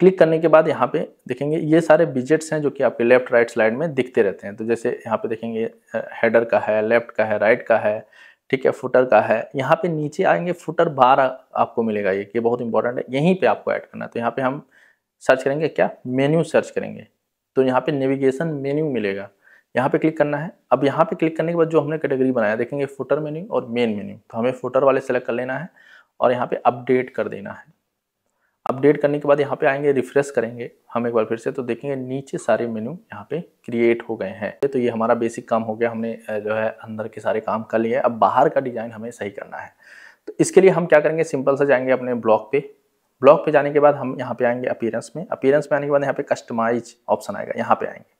क्लिक करने के बाद यहाँ पे देखेंगे ये सारे बिजेट्स हैं जो कि आपके लेफ्ट राइट स्लाइड में दिखते रहते हैं तो जैसे यहाँ पे देखेंगे हेडर का है लेफ्ट का है राइट का है ठीक है फुटर का है यहाँ पे नीचे आएंगे फुटर बार आपको मिलेगा ये कि बहुत इंपॉर्टेंट है यहीं पे आपको ऐड करना है तो यहाँ पे हम सर्च करेंगे क्या मेन्यू सर्च करेंगे तो यहाँ पे नेविगेशन मेन्यू मिलेगा यहाँ पे क्लिक करना है अब यहाँ पे क्लिक करने के बाद जो हमने कैटेगरी बनाया देखेंगे फुटर मेन्यू और मेन मेन्यू तो हमें फुटर वाले सेलेक्ट कर लेना है और यहाँ पे अपडेट कर देना है अपडेट करने के बाद यहाँ पे आएंगे रिफ्रेश करेंगे हम एक बार फिर से तो देखेंगे नीचे सारे मेन्यू यहाँ पे क्रिएट हो गए हैं तो ये हमारा बेसिक काम हो गया हमने जो है अंदर के सारे काम कर लिए अब बाहर का डिज़ाइन हमें सही करना है तो इसके लिए हम क्या करेंगे सिंपल से जाएंगे अपने ब्लॉक पे ब्लॉक पे जाने के बाद हम यहाँ पे आएंगे अपीयरेंस में अपीरेंस में आने के बाद यहाँ पे कस्टमाइज ऑप्शन आएगा यहाँ पे आएंगे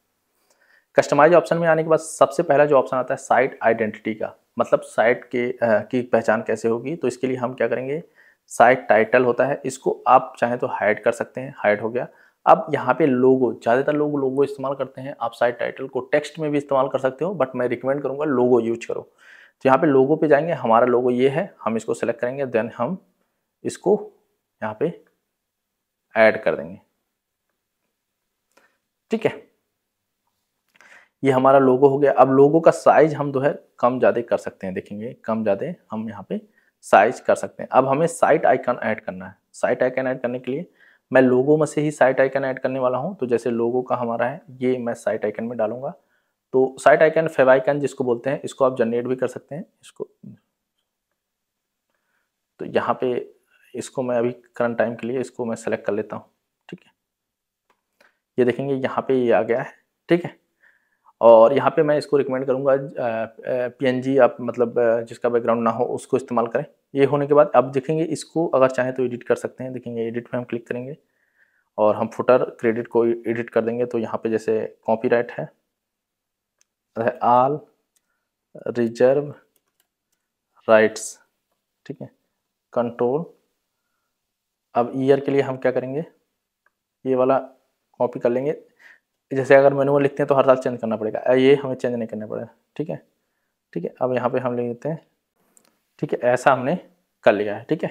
कस्टमाइज ऑप्शन में आने के बाद सबसे पहला जो ऑप्शन आता है साइट आइडेंटिटी का मतलब साइट के आ, की पहचान कैसे होगी तो इसके लिए हम क्या करेंगे साइट टाइटल होता है इसको आप चाहें तो हाइड कर सकते हैं हाइड हो गया अब यहाँ पे लोगो ज़्यादातर लोग लोगो इस्तेमाल करते हैं आप साइट टाइटल को टेक्स्ट में भी इस्तेमाल कर सकते हो बट मैं रिकमेंड करूँगा लोगो यूज करो तो यहाँ पे लोगो पे जाएंगे हमारा लोगो ये है हम इसको सेलेक्ट करेंगे देन हम इसको यहाँ पे ऐड कर देंगे ठीक है ये हमारा लोगो हो गया अब लोगो का साइज हम जो है कम ज़्यादा कर सकते हैं देखेंगे कम ज़्यादा हम यहाँ पे साइज कर सकते हैं अब हमें साइट आइकन ऐड करना है साइट आइकन ऐड करने के लिए मैं लोगो में से ही साइट आइकन ऐड करने वाला हूँ तो जैसे लोगो का हमारा है ये मैं साइट आइकन में डालूंगा तो साइट आइकन फेव आइकन जिसको बोलते हैं इसको आप जनरेट भी कर सकते हैं इसको तो यहाँ पे इसको मैं अभी करंट टाइम के लिए इसको मैं सेलेक्ट कर लेता हूँ ठीक है ये देखेंगे यहाँ पे ये आ गया है ठीक है और यहाँ पे मैं इसको रिकमेंड करूँगा पी आप मतलब जिसका बैकग्राउंड ना हो उसको इस्तेमाल करें ये होने के बाद आप देखेंगे इसको अगर चाहें तो एडिट कर सकते हैं देखेंगे एडिट पर हम क्लिक करेंगे और हम फुटर क्रेडिट को एडिट कर देंगे तो यहाँ पे जैसे कॉपीराइट है आल रिजर्व राइट्स ठीक है कंट्रोल अब ईयर के लिए हम क्या करेंगे ये वाला कॉपी कर लेंगे जैसे अगर मैनुअल लिखते हैं तो हर साल चेंज करना पड़ेगा ये हमें चेंज नहीं करना पड़ेगा ठीक है ठीक है अब यहाँ पे हम लिख देते हैं ठीक है ऐसा हमने कर लिया है ठीक है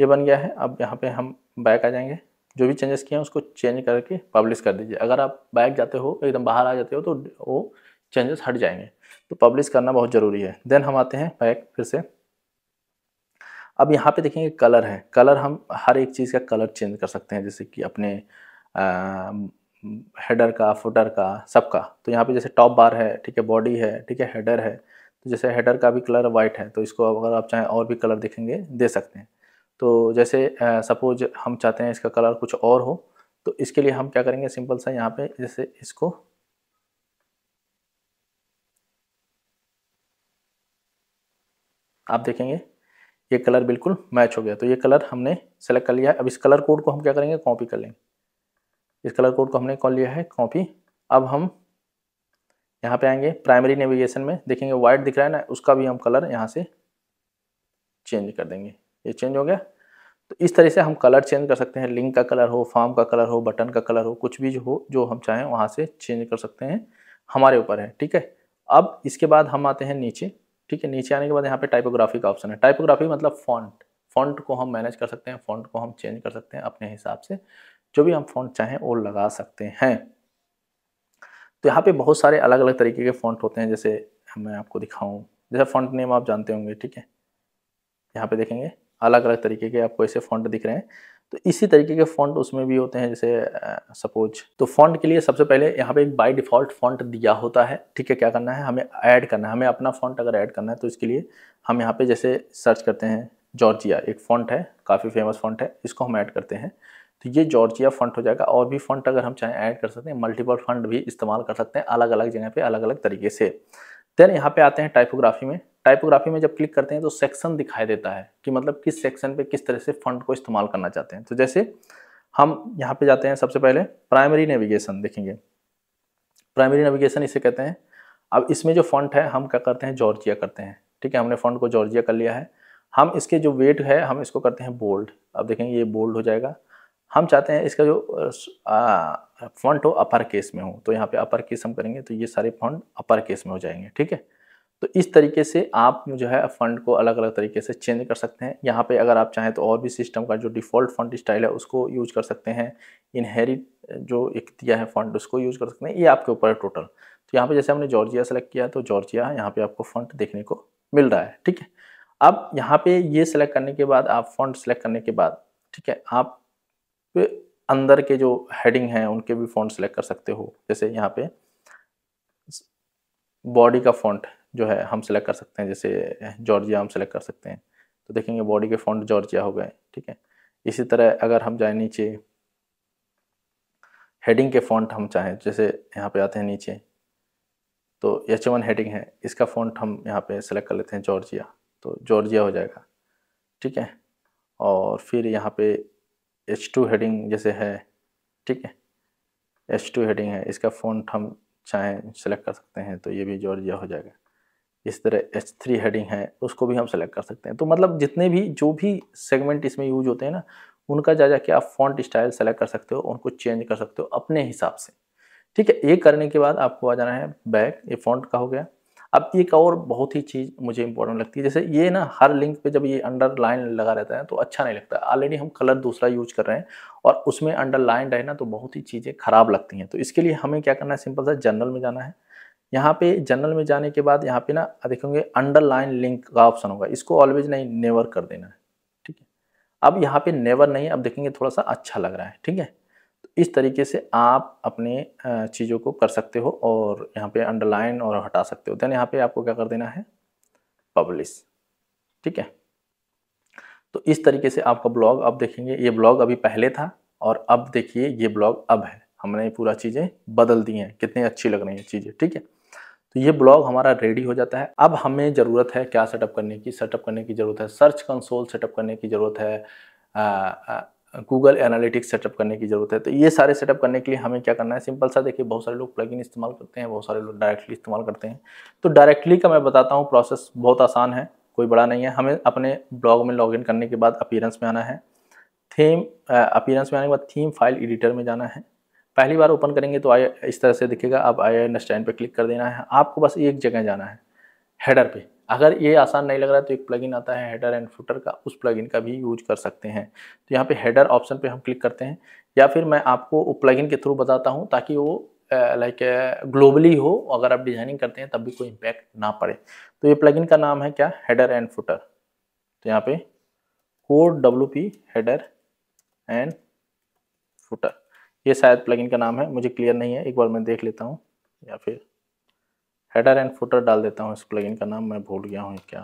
ये बन गया है अब यहाँ पे हम बैक आ जाएंगे जो भी चेंजेस किए हैं उसको चेंज करके पब्लिश कर दीजिए अगर आप बैक जाते हो एकदम बाहर आ जाते हो तो वो चेंजेस हट जाएंगे तो पब्लिश करना बहुत ज़रूरी है देन हम आते हैं बैक फिर से अब यहाँ पे देखेंगे कलर है कलर हम हर एक चीज़ का कलर चेंज कर सकते हैं जैसे कि अपने हेडर का फुटर का सबका तो यहाँ पे जैसे टॉप बार है ठीक है बॉडी है ठीक है हेडर है तो जैसे हेडर का भी कलर वाइट है तो इसको अगर आप चाहें और भी कलर देखेंगे दे सकते हैं तो जैसे सपोज हम चाहते हैं इसका कलर कुछ और हो तो इसके लिए हम क्या करेंगे सिंपल सा यहाँ पे जैसे इसको आप देखेंगे ये कलर बिल्कुल मैच हो गया तो ये कलर हमने सेलेक्ट कर लिया है अब इस कलर कोड को हम क्या करेंगे कॉपी कर लेंगे इस कलर कोड को हमने कॉल लिया है कॉपी अब हम यहाँ पे आएंगे प्राइमरी नेविगेशन में देखेंगे वाइट दिख रहा है ना उसका भी हम कलर यहाँ से चेंज कर देंगे ये चेंज हो गया तो इस तरह से हम कलर चेंज कर सकते हैं लिंक का कलर हो फॉर्म का कलर हो बटन का कलर हो कुछ भी जो हो जो हम चाहें वहाँ से चेंज कर सकते हैं हमारे ऊपर है ठीक है अब इसके बाद हम आते हैं नीचे ठीक है नीचे आने के बाद यहाँ पे टाइपोग्राफी का ऑप्शन है टाइपोग्राफी मतलब फॉन्ट फॉन्ट को हम मैनेज कर सकते हैं फॉन्ट को हम चेंज कर सकते हैं अपने हिसाब से जो भी हम फोन चाहें वो लगा सकते हैं तो यहाँ पे बहुत सारे अलग अलग तरीके के फॉन्ट होते हैं जैसे मैं आपको दिखाऊँ जैसे फॉन्ट नेम आप जानते होंगे ठीक है यहाँ पे देखेंगे अलग अलग तरीके के आपको ऐसे फॉन्ट दिख रहे हैं तो इसी तरीके के फॉन्ट उसमें भी होते हैं जैसे सपोज तो फॉन्ट के लिए सबसे पहले यहाँ पे एक बाई डिफ़ॉल्ट फॉन्ट दिया होता है ठीक है क्या करना है हमें ऐड करना है हमें अपना फॉन्ट अगर ऐड करना है तो इसके लिए हम यहाँ पे जैसे सर्च करते हैं जॉर्जिया एक फॉन्ट है काफ़ी फेमस फॉन्ट है इसको हम ऐड करते हैं तो ये जॉर्जिया फंड हो जाएगा और भी फंड अगर हम चाहें ऐड कर सकते हैं मल्टीपल फंड भी इस्तेमाल कर सकते हैं अलग अलग जगह पे अलग अलग तरीके से देन यहाँ पे आते हैं टाइपोग्राफी में टाइपोग्राफी में जब क्लिक करते हैं तो सेक्शन दिखाई देता है कि मतलब किस सेक्शन पे किस तरह से फंड को इस्तेमाल करना चाहते हैं तो जैसे हम यहाँ पे जाते हैं सबसे पहले प्राइमरी नेविगेशन देखेंगे प्राइमरी नेविगेशन इसे कहते हैं अब इसमें जो फंड है हम क्या करते हैं जॉर्जिया करते हैं ठीक है हमने फंड को जॉर्जिया कर लिया है हम इसके जो वेट है हम इसको करते हैं बोल्ड अब देखेंगे ये बोल्ड हो जाएगा हम चाहते हैं इसका जो फॉन्ट हो अपर केस में हो तो यहाँ पे अपर केस हम करेंगे तो ये सारे फॉन्ट अपर केस में हो जाएंगे ठीक है तो इस तरीके से आप जो है फंड को अलग अलग तरीके से चेंज कर सकते हैं यहाँ पे अगर आप चाहें तो और भी सिस्टम का जो डिफ़ॉल्ट फंड स्टाइल है उसको यूज कर सकते हैं इनहेरिट जो एक दिया है फंड उसको यूज कर सकते हैं ये आपके ऊपर है टोटल तो यहाँ पे जैसे हमने जॉर्जिया सेलेक्ट किया तो जॉर्जिया यहाँ पे आपको फंड देखने को मिल रहा है ठीक है अब यहाँ पे ये सेलेक्ट करने के बाद आप फंड सेलेक्ट करने के बाद ठीक है आप तो अंदर के जो हेडिंग हैं उनके भी फॉन्ट सेलेक्ट कर सकते हो जैसे यहाँ पे बॉडी का फॉन्ट जो है हम सेलेक्ट कर सकते हैं जैसे जॉर्जिया हम सेलेक्ट कर सकते हैं तो देखेंगे बॉडी के फॉन्ट जॉर्जिया हो गए ठीक है इसी तरह अगर हम जाए नीचे हेडिंग के फॉन्ट हम चाहें जैसे यहाँ पे आते हैं नीचे तो एच वन हेडिंग है इसका फॉन्ट हम यहाँ पे सेलेक्ट कर लेते हैं जॉर्जिया तो जॉर्जिया हो जाएगा ठीक है और फिर यहाँ पे एच टू हेडिंग जैसे है ठीक है एच टू हेडिंग है इसका फ़ॉन्ट हम चाहें सेलेक्ट कर सकते हैं तो ये भी जॉर्जिया हो जाएगा इस तरह एच थ्री हेडिंग है उसको भी हम सेलेक्ट कर सकते हैं तो मतलब जितने भी जो भी सेगमेंट इसमें यूज होते हैं ना उनका जा जाके आप फॉन्ट स्टाइल सेलेक्ट कर सकते हो उनको चेंज कर सकते हो अपने हिसाब से ठीक है ये करने के बाद आपको आ जाना है बैक ये फॉन्ट का हो गया अब एक और बहुत ही चीज़ मुझे इंपॉर्टेंट लगती है जैसे ये ना हर लिंक पे जब ये अंडरलाइन लगा रहता है तो अच्छा नहीं लगता ऑलरेडी हम कलर दूसरा यूज कर रहे हैं और उसमें अंडरलाइन रहे ना तो बहुत ही चीज़ें खराब लगती हैं तो इसके लिए हमें क्या करना है सिंपल सा जनरल में जाना है यहाँ पे जनरल में जाने के बाद यहाँ पे ना देखेंगे अंडरलाइन लिंक का ऑप्शन होगा इसको ऑलवेज नहीं नेवर कर देना है ठीक है अब यहाँ पे नेवर नहीं अब देखेंगे थोड़ा सा अच्छा लग रहा है ठीक है इस तरीके से आप अपने चीज़ों को कर सकते हो और यहाँ पे अंडरलाइन और हटा सकते हो देन यहाँ पे आपको क्या कर देना है पब्लिश ठीक है तो इस तरीके से आपका ब्लॉग अब देखेंगे ये ब्लॉग अभी पहले था और अब देखिए ये ब्लॉग अब है हमने पूरा चीज़ें बदल दी हैं कितनी अच्छी लग रही हैं चीज़ें ठीक है तो ये ब्लॉग हमारा रेडी हो जाता है अब हमें ज़रूरत है क्या सेटअप करने की सेटअप करने की ज़रूरत है सर्च कंसोल सेटअप करने की ज़रूरत है गूगल एनालिटिक्स सेटअप करने की ज़रूरत है तो ये सारे सेटअप करने के लिए हमें क्या करना है सिंपल सा देखिए बहुत सारे लोग प्लगइन इस्तेमाल करते हैं बहुत सारे लोग डायरेक्टली इस्तेमाल करते हैं तो डायरेक्टली का मैं बताता हूँ प्रोसेस बहुत आसान है कोई बड़ा नहीं है हमें अपने ब्लॉग में लॉग करने के बाद अपीयरेंस में आना है थीम अपीरेंस में आने के बाद थीम फाइल एडिटर में जाना है पहली बार ओपन करेंगे तो आई इस तरह से दिखेगा आप आई अंडरस्टैंड पर क्लिक कर देना है आपको बस एक जगह जाना है हेडर पे अगर ये आसान नहीं लग रहा है तो एक प्लगइन आता है हेडर एंड फुटर का उस प्लगइन का भी यूज कर सकते हैं तो यहाँ पे हेडर ऑप्शन पे हम क्लिक करते हैं या फिर मैं आपको वो प्लगइन के थ्रू बताता हूँ ताकि वो लाइक ग्लोबली हो अगर आप डिजाइनिंग करते हैं तब भी कोई इम्पैक्ट ना पड़े तो ये प्लगइन का नाम है क्या हेडर एंड फुटर तो यहाँ पे code W P header and footer ये शायद प्लगइन का नाम है मुझे क्लियर नहीं है एक बार मैं देख लेता हूँ या फिर हेडर एंड फुटर डाल देता हूँ इस प्लगइन का नाम मैं भूल गया हूँ क्या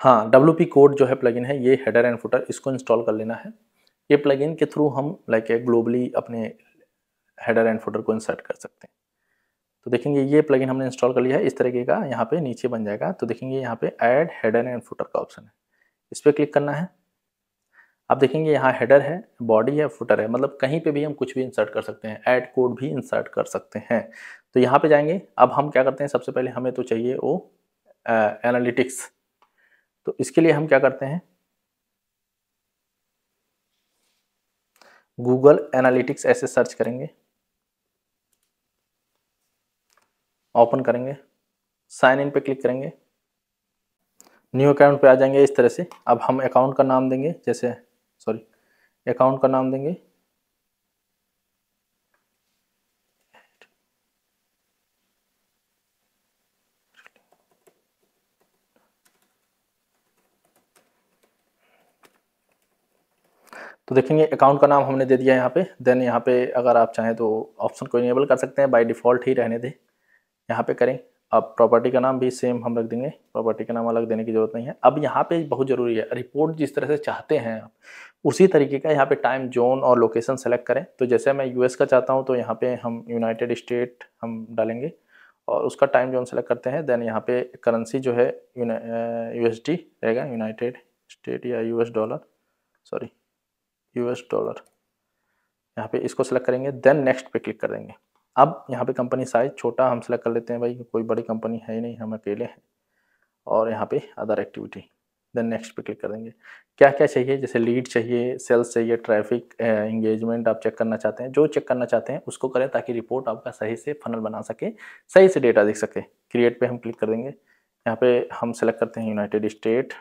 हाँ डब्ल्यू पी कोड जो है प्लगइन है ये हेडर एंड फुटर इसको इंस्टॉल कर लेना है ये प्लगइन के थ्रू हम लाइक ग्लोबली अपने हेडर एंड फुटर को इंसर्ट कर सकते हैं तो देखेंगे ये प्लगइन हमने इंस्टॉल कर लिया है इस तरीके का यहाँ पे नीचे बन जाएगा तो देखेंगे यहाँ पे ऐड हेडर एंड फुटर का ऑप्शन है इस पर क्लिक करना है आप देखेंगे यहाँ हेडर है बॉडी है फुटर है मतलब कहीं पे भी हम कुछ भी इंसर्ट कर सकते हैं ऐड कोड भी इंसर्ट कर सकते हैं तो यहाँ पे जाएंगे अब हम क्या करते हैं सबसे पहले हमें तो चाहिए वो एनालिटिक्स तो इसके लिए हम क्या करते हैं गूगल एनालिटिक्स ऐसे सर्च करेंगे ओपन करेंगे साइन इन पे क्लिक करेंगे न्यू अकाउंट पे आ जाएंगे इस तरह से अब हम अकाउंट का नाम देंगे जैसे सॉरी अकाउंट का नाम देंगे तो देखेंगे अकाउंट का नाम हमने दे दिया यहाँ पे देन यहाँ पे अगर आप चाहें तो ऑप्शन को इनेबल कर सकते हैं बाय डिफ़ॉल्ट ही रहने दें यहाँ पे करें अब प्रॉपर्टी का नाम भी सेम हम रख देंगे प्रॉपर्टी का नाम अलग देने की ज़रूरत नहीं है अब यहाँ पे बहुत ज़रूरी है रिपोर्ट जिस तरह से चाहते हैं आप उसी तरीके का यहाँ पे टाइम जोन और लोकेशन सेलेक्ट करें तो जैसे मैं यूएस का चाहता हूँ तो यहाँ पे हम यूनाइटेड स्टेट हम डालेंगे और उसका टाइम जोन सेलेक्ट करते हैं देन यहाँ पे करेंसी जो है यू एस डी रहेगा यूनाइटेड स्टेट या U S dollar sorry U S dollar यहाँ पे इसको सेलेक्ट करेंगे देन नेक्स्ट पे क्लिक कर देंगे अब यहाँ पे कंपनी साइज छोटा हम सेलेक्ट कर लेते हैं भाई कोई बड़ी कंपनी है ही नहीं हम अकेले हैं और यहाँ पे अदर एक्टिविटी देन नेक्स्ट पे क्लिक कर देंगे क्या क्या चाहिए जैसे लीड चाहिए सेल्स चाहिए ट्रैफिक इंगेजमेंट आप चेक करना चाहते हैं जो चेक करना चाहते हैं उसको करें ताकि रिपोर्ट आपका सही से फनल बना सके सही से डेटा दिख सके क्रिएट पे हम क्लिक कर देंगे यहाँ पे हम सेलेक्ट करते हैं यूनाइटेड स्टेट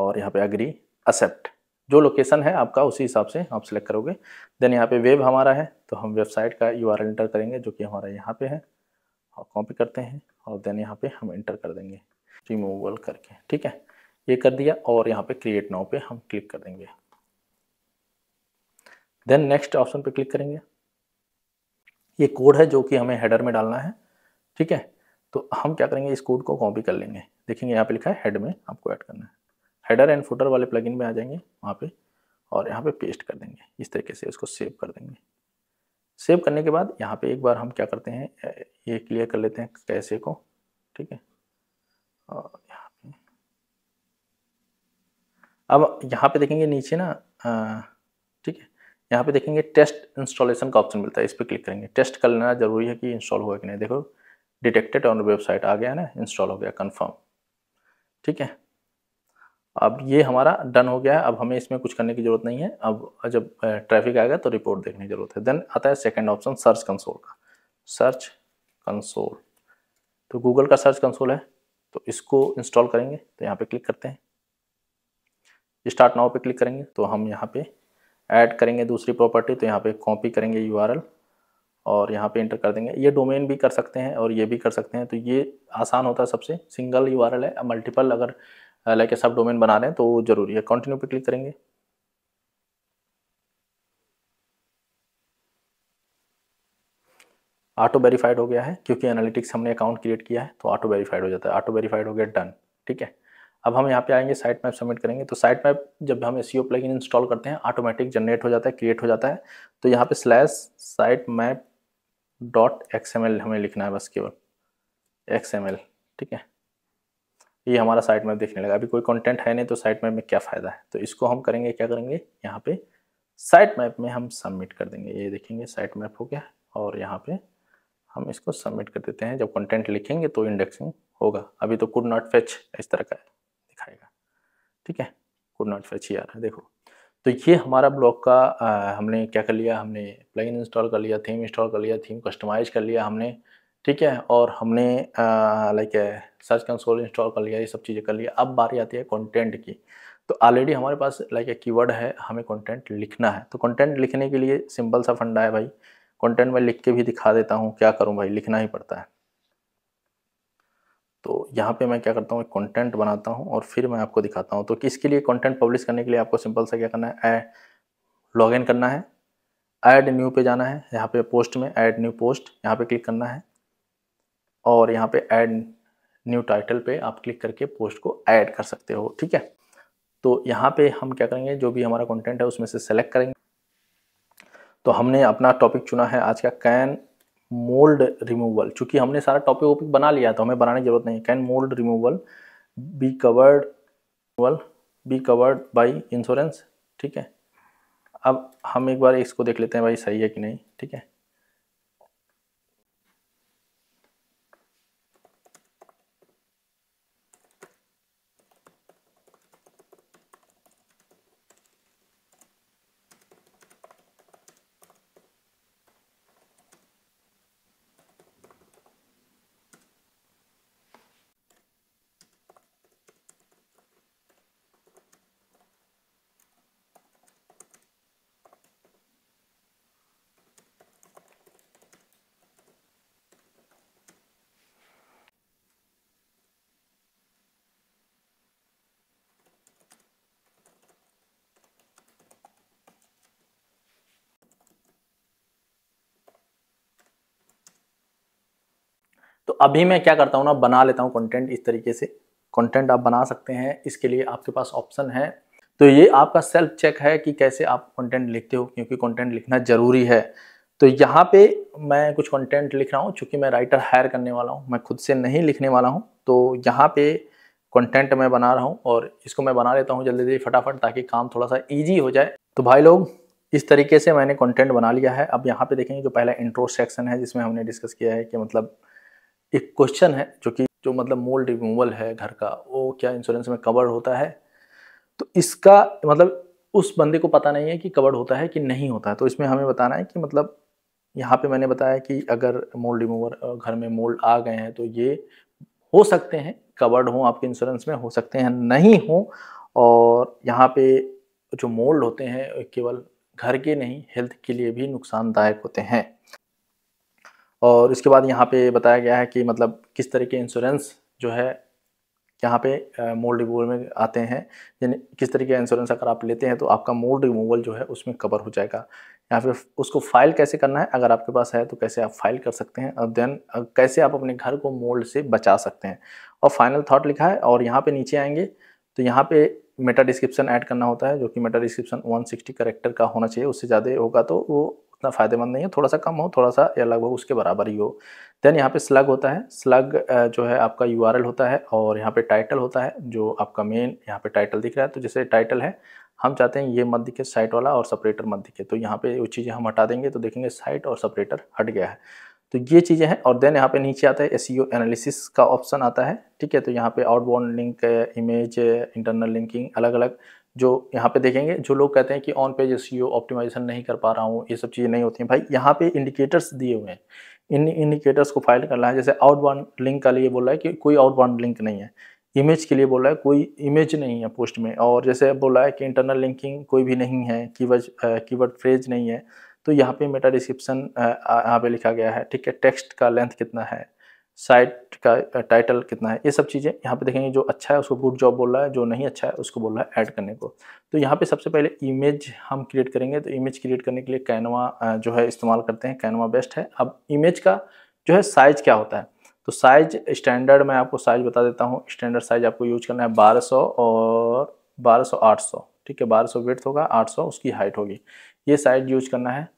और यहाँ पे अग्री एक्सेप्ट जो लोकेशन है आपका उसी हिसाब से आप सेलेक्ट करोगे देन यहाँ पे वेब हमारा है तो हम वेबसाइट का यू एंटर करेंगे जो कि हमारा यहाँ पे है और कॉपी करते हैं और देन यहाँ पे हम एंटर कर देंगे रिमूवल करके ठीक है ये कर दिया और यहाँ पे क्रिएट नाउ पे हम क्लिक कर देंगे देन नेक्स्ट ऑप्शन पे क्लिक करेंगे ये कोड है जो कि हमें हेडर में डालना है ठीक है तो हम क्या करेंगे इस कोड को कॉपी कर लेंगे देखेंगे यहाँ पे लिखा है हेड में आपको ऐड करना है हेडर एंड फुटर वाले प्लगइन में आ जाएंगे वहाँ पे और यहाँ पे पेस्ट कर देंगे इस तरीके से इसको सेव कर देंगे सेव करने के बाद यहाँ पे एक बार हम क्या करते हैं ये क्लियर कर लेते हैं कैसे को ठीक है और यहाँ पे अब यहाँ पे देखेंगे नीचे ना ठीक है यहाँ पे देखेंगे टेस्ट इंस्टॉलेशन का ऑप्शन मिलता है इस पर क्लिक करेंगे टेस्ट कर लेना जरूरी है कि इंस्टॉल हुआ कि नहीं देखो डिटेक्टेड ऑन वेबसाइट आ गया ना इंस्टॉल हो गया कन्फर्म ठीक है अब ये हमारा डन हो गया है अब हमें इसमें कुछ करने की ज़रूरत नहीं है अब जब ट्रैफिक आएगा तो रिपोर्ट देखने की ज़रूरत है देन आता है सेकेंड ऑप्शन सर्च कंसोल का सर्च कंसोल तो गूगल का सर्च कंसोल है तो इसको इंस्टॉल करेंगे तो यहाँ पे क्लिक करते हैं स्टार्ट नाउ पे क्लिक करेंगे तो हम यहाँ पे ऐड करेंगे दूसरी प्रॉपर्टी तो यहाँ पे कॉपी करेंगे यू और यहाँ पे इंटर कर देंगे ये डोमेन भी कर सकते हैं और ये भी कर सकते हैं तो ये आसान होता है सबसे सिंगल यू है मल्टीपल अगर लाइक ए सब डोमेन बना रहे हैं तो ज़रूरी है कंटिन्यू पे क्लिक करेंगे ऑटो वेरीफाइड हो गया है क्योंकि एनालिटिक्स हमने अकाउंट क्रिएट किया है तो ऑटो वेरीफाइड हो जाता है ऑटो वेरीफाइड हो गया डन ठीक है अब हम यहाँ पे आएंगे साइट मैप सबमिट करेंगे तो साइट मैप जब हम एस प्लगइन इंस्टॉल करते हैं ऑटोमेटिक जनरेट हो जाता है क्रिएट हो जाता है तो यहाँ पे slash sitemap dot X हमें लिखना है बस केवल एक्स ठीक है ये हमारा साइट मैप देखने लगा अभी कोई कंटेंट है नहीं तो साइट मैप में क्या फ़ायदा है तो इसको हम करेंगे क्या करेंगे यहाँ पे साइट मैप में हम सबमिट कर देंगे ये देखेंगे साइट मैप हो गया और यहाँ पे हम इसको सबमिट कर देते हैं जब कंटेंट लिखेंगे तो इंडेक्सिंग होगा अभी तो कुड नॉट फेच इस तरह का दिखाएगा ठीक है कुड नॉट फेच ही आ रहा है देखो तो ये हमारा ब्लॉग का आ, हमने क्या कर लिया हमने प्लगइन इंस्टॉल कर लिया थीम इंस्टॉल कर लिया थीम कस्टमाइज कर लिया हमने ठीक है और हमने लाइक सर्च कंसोल इंस्टॉल कर लिया ये सब चीज़ें कर लिया अब बारी आती है कंटेंट की तो ऑलरेडी हमारे पास लाइक ए कीवर्ड है हमें कंटेंट लिखना है तो कंटेंट लिखने के लिए सिंपल सा फंडा है भाई कंटेंट मैं लिख के भी दिखा देता हूँ क्या करूँ भाई लिखना ही पड़ता है तो यहाँ पे मैं क्या करता हूँ कंटेंट बनाता हूँ और फिर मैं आपको दिखाता हूँ तो किसके लिए कंटेंट पब्लिश करने के लिए आपको सिंपल सा क्या करना है लॉग इन करना है ऐड न्यू पे जाना है यहाँ पे पोस्ट में ऐड न्यू पोस्ट यहाँ पे क्लिक करना है और यहाँ पे ऐड न्यू टाइटल पे आप क्लिक करके पोस्ट को ऐड कर सकते हो ठीक है तो यहाँ पे हम क्या करेंगे जो भी हमारा कंटेंट है उसमें से सेलेक्ट करेंगे तो हमने अपना टॉपिक चुना है आज का कैन मोल्ड रिमूवल चूँकि हमने सारा टॉपिक वोपिक बना लिया तो हमें बनाने की जरूरत नहीं can mould removal be covered removal be covered by insurance ठीक है अब हम एक बार इसको देख लेते हैं भाई सही है कि नहीं ठीक है तो अभी मैं क्या करता हूँ ना बना लेता हूँ कंटेंट इस तरीके से कंटेंट आप बना सकते हैं इसके लिए आपके पास ऑप्शन है तो ये आपका सेल्फ चेक है कि कैसे आप कंटेंट लिखते हो क्योंकि कंटेंट लिखना ज़रूरी है तो यहाँ पे मैं कुछ कंटेंट लिख रहा हूँ चूँकि मैं राइटर हायर करने वाला हूँ मैं खुद से नहीं लिखने वाला हूँ तो यहाँ पे कॉन्टेंट मैं बना रहा हूँ और इसको मैं बना लेता हूँ जल्दी जल्दी फटाफट ताकि काम थोड़ा सा ईजी हो जाए तो भाई लोग इस तरीके से मैंने कंटेंट बना लिया है अब यहाँ पे देखेंगे जो पहला इंट्रो सेक्शन है जिसमें हमने डिस्कस किया है कि मतलब एक क्वेश्चन है जो कि जो मतलब मोल्ड रिमूवल है घर का वो क्या इंश्योरेंस में कवर्ड होता है तो इसका मतलब उस बंदे को पता नहीं है कि कवर्ड होता है कि नहीं होता है तो इसमें हमें बताना है कि मतलब यहाँ पे मैंने बताया कि अगर मोल्ड रिमूवर घर में मोल्ड आ गए हैं तो ये हो सकते हैं कवर्ड हों आपके इंश्योरेंस में हो सकते हैं नहीं हों और यहाँ पे जो मोल्ड होते हैं केवल घर के नहीं हेल्थ के लिए भी नुकसानदायक होते हैं और इसके बाद यहाँ पे बताया गया है कि मतलब किस तरह के इंश्योरेंस जो है यहाँ पे मोल्ड रिमूवल में आते हैं यानी किस तरह का इंश्योरेंस अगर आप लेते हैं तो आपका मोल्ड रिमूवल जो है उसमें कवर हो जाएगा यहाँ पे उसको फाइल कैसे करना है अगर आपके पास है तो कैसे आप फाइल कर सकते हैं और देन कैसे आप अपने घर को मोल्ड से बचा सकते हैं और फाइनल थाट लिखा है और यहाँ पर नीचे आएंगे तो यहाँ पर मेटा डिस्क्रिप्शन ऐड करना होता है जो कि मेटा डिस्क्रिप्शन 160 करेक्टर का होना चाहिए उससे ज़्यादा होगा तो वो उतना फ़ायदेमंद नहीं है थोड़ा सा कम हो थोड़ा सा या लगभग उसके बराबर ही हो देन यहाँ पे स्लग होता है स्लग जो है आपका यू होता है और यहाँ पे टाइटल होता है जो आपका मेन यहाँ पे टाइटल दिख रहा है तो जैसे टाइटल है हम चाहते हैं ये मत दिखे साइट वाला और सपरेटर मत दिखे तो यहाँ पे वो चीज़ें हम हटा देंगे तो देखेंगे साइट और सपरेटर हट गया है तो ये चीज़ें हैं और देन यहाँ पे नीचे आता है एस एनालिसिस e का ऑप्शन आता है ठीक है तो यहाँ पे outbound link image internal linking अलग अलग जो यहाँ पे देखेंगे जो लोग कहते हैं कि ऑन पेज एस ऑप्टिमाइजेशन नहीं कर पा रहा हूँ ये सब चीज़ें नहीं होती हैं भाई यहाँ पे इंडिकेटर्स दिए हुए हैं इन इंडिकेटर्स को फाइल करना है जैसे आउटबाउंड लिंक का लिए बोल रहा है कि कोई आउटबाउंड लिंक नहीं है इमेज के लिए बोल रहा है कोई इमेज नहीं है पोस्ट में और जैसे बोला है कि इंटरनल लिंकिंग कोई भी नहीं है कीवर्ड कीवर्ड फ्रेज नहीं है तो यहाँ पे मेटा डिस्क्रिप्शन यहाँ पे लिखा गया है ठीक है टेक्स्ट का लेंथ कितना है साइट का टाइटल कितना है ये सब चीज़ें यहाँ पे देखेंगे जो अच्छा है उसको गुड जॉब बोल रहा है जो नहीं अच्छा है उसको बोल रहा है ऐड करने को तो यहाँ पे सबसे पहले इमेज हम क्रिएट करेंगे तो इमेज क्रिएट करने के लिए कैनवा जो है इस्तेमाल करते हैं कैनवा बेस्ट है अब इमेज का जो है साइज क्या होता है तो साइज स्टैंडर्ड मैं आपको साइज बता देता हूँ स्टैंडर्ड साइज आपको यूज करना है बारह और बारह सौ ठीक है बारह सौ होगा आठ उसकी हाइट होगी ये साइज यूज करना है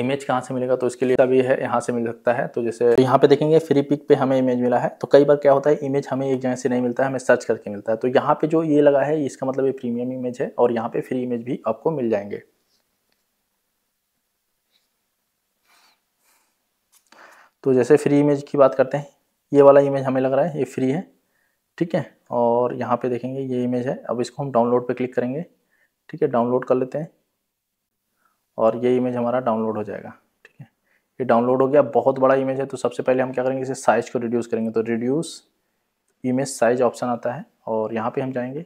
इमेज कहाँ से मिलेगा तो इसके लिए भी है यहाँ से मिल सकता है तो जैसे यहाँ पे देखेंगे फ्री पिक पे हमें इमेज मिला है तो कई बार क्या होता है इमेज हमें एक जगह से नहीं मिलता है हमें सर्च करके मिलता है तो यहाँ पे जो ये लगा है इसका मतलब ये प्रीमियम इमेज है और यहाँ पे फ्री इमेज भी आपको मिल जाएंगे तो जैसे फ्री इमेज की बात करते हैं ये वाला इमेज हमें लग रहा है ये फ्री है ठीक है और यहाँ पे देखेंगे ये इमेज है अब इसको हम डाउनलोड पे क्लिक करेंगे ठीक है डाउनलोड कर लेते हैं और ये इमेज हमारा डाउनलोड हो जाएगा ठीक है ये डाउनलोड हो गया बहुत बड़ा इमेज है तो सबसे पहले हम क्या करेंगे इसे साइज़ को रिड्यूस करेंगे तो रिड्यूस इमेज साइज ऑप्शन आता है और यहाँ पे हम जाएंगे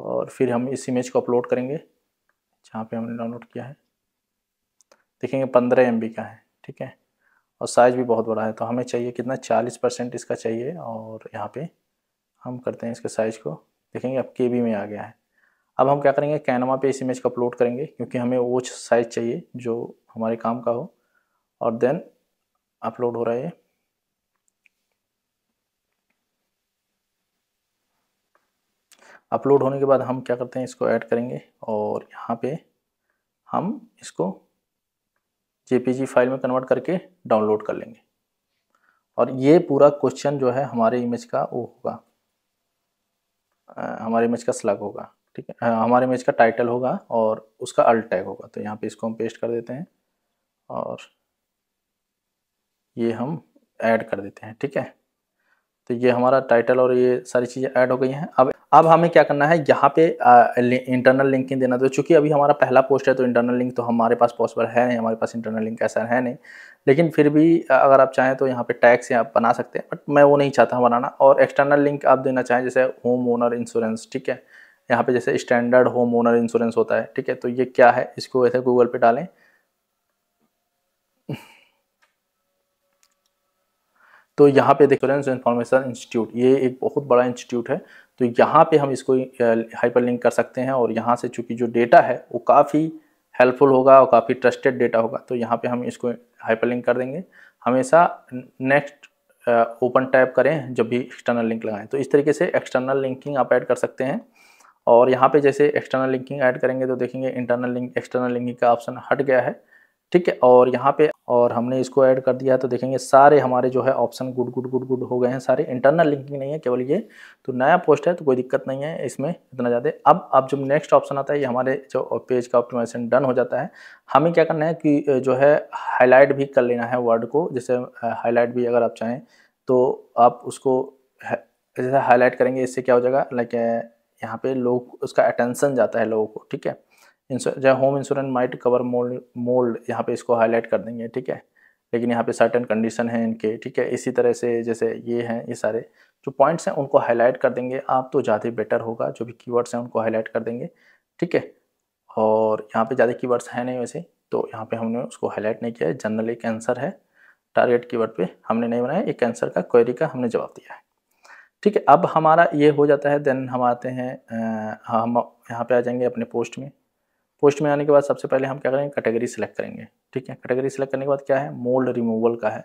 और फिर हम इस इमेज को अपलोड करेंगे जहाँ पे हमने डाउनलोड किया है देखेंगे पंद्रह एम का है ठीक है और साइज़ भी बहुत बड़ा है तो हमें चाहिए कितना चालीस परसेंट इसका चाहिए और यहाँ पर हम करते हैं इसके साइज़ को देखेंगे अब के बी में आ गया है अब हम क्या करेंगे कैनवा पे इस इमेज को अपलोड करेंगे क्योंकि हमें वो साइज़ चाहिए जो हमारे काम का हो और देन अपलोड हो रहा है अपलोड होने के बाद हम क्या करते हैं इसको ऐड करेंगे और यहाँ पे हम इसको जेपीजी फाइल में कन्वर्ट करके डाउनलोड कर लेंगे और ये पूरा क्वेश्चन जो है हमारे इमेज का वो होगा हमारे इमेज का स्लग होगा ठीक है हाँ, हमारे इमेज का टाइटल होगा और उसका अल्ट टैग होगा तो यहाँ पे इसको हम पेस्ट कर देते हैं और ये हम ऐड कर देते हैं ठीक है तो ये हमारा टाइटल और ये सारी चीज़ें ऐड हो गई हैं अब अब हमें क्या करना है यहाँ पे इंटरनल लिंक ही देना तो चूँकि अभी हमारा पहला पोस्ट है तो इंटरनल लिंक तो हमारे पास पॉसिबल है नहीं हमारे पास इंटरनल लिंक ऐसा है नहीं लेकिन फिर भी अगर आप चाहें तो यहाँ पे टैक्स आप बना सकते हैं बट मैं वो नहीं चाहता बनाना और एक्सटर्नल लिंक आप देना चाहें जैसे होम ओनर इंश्योरेंस ठीक है यहाँ पे जैसे स्टैंडर्ड होम ओनर इंश्योरेंस होता है ठीक है तो ये क्या है इसको ऐसे गूगल पे डालें तो यहाँ पे इंश्योरेंस इंफॉर्मेशन इंस्टीट्यूट ये एक बहुत बड़ा इंस्टीट्यूट है तो यहाँ पे हम इसको हाइपर लिंक कर सकते हैं और यहाँ से चूंकि जो डेटा है वो काफ़ी हेल्पफुल होगा और काफ़ी ट्रस्टेड डेटा होगा तो यहाँ पे हम इसको हाइपर लिंक कर देंगे हमेशा नेक्स्ट ओपन टाइप करें जब भी एक्सटर्नल लिंक लगाएं तो इस तरीके से एक्सटर्नल लिंकिंग आप ऐड कर सकते हैं और यहाँ पे जैसे एक्सटर्नल लिंकिंग ऐड करेंगे तो देखेंगे इंटरनल लिंक एक्सटर्नल लिंकिंग का ऑप्शन हट गया है ठीक है और यहाँ पे और हमने इसको ऐड कर दिया तो देखेंगे सारे हमारे जो है option good good good good हो गए हैं सारे इंटरनल लिंकिंग नहीं है केवल ये तो नया पोस्ट है तो कोई दिक्कत नहीं है इसमें इतना ज़्यादा अब अब जब नेक्स्ट ऑप्शन आता है ये हमारे जो पेज का ऑप्टिमाइजेशन डन हो जाता है हमें क्या करना है कि जो है हाईलाइट भी कर लेना है वर्ड को जैसे हाईलाइट भी अगर आप चाहें तो आप उसको जैसे हाईलाइट करेंगे इससे क्या हो जाएगा लाइक यहाँ पे लोग उसका अटेंशन जाता है लोगों को ठीक है जो home insurance might cover mould mould यहाँ पे इसको हाईलाइट कर देंगे ठीक है लेकिन यहाँ पे सर्टन कंडीशन है इनके ठीक है इसी तरह से जैसे ये हैं ये सारे जो पॉइंट्स हैं उनको हाईलाइट कर देंगे आप तो ज़्यादा बेटर होगा जो भी कीवर्ड्स हैं उनको हाईलाइट कर देंगे ठीक है और यहाँ पे ज़्यादा कीवर्ड्स हैं नहीं वैसे तो यहाँ पे हमने उसको हाईलाइट नहीं किया है जनरली कैंसर है टारगेट कीवर्ड पे हमने नहीं बनाया एक कैंसर का क्वेरी का हमने जवाब दिया है ठीक है अब हमारा ये हो जाता है देन हम आते हैं आ, हाँ, हम यहाँ पे आ जाएंगे अपने पोस्ट में पोस्ट में आने के बाद सबसे पहले हम क्या करेंगे कैटेगरी सेलेक्ट करेंगे ठीक है कैटेगरी सेलेक्ट करने के बाद क्या है मोल्ड रिमूवल का है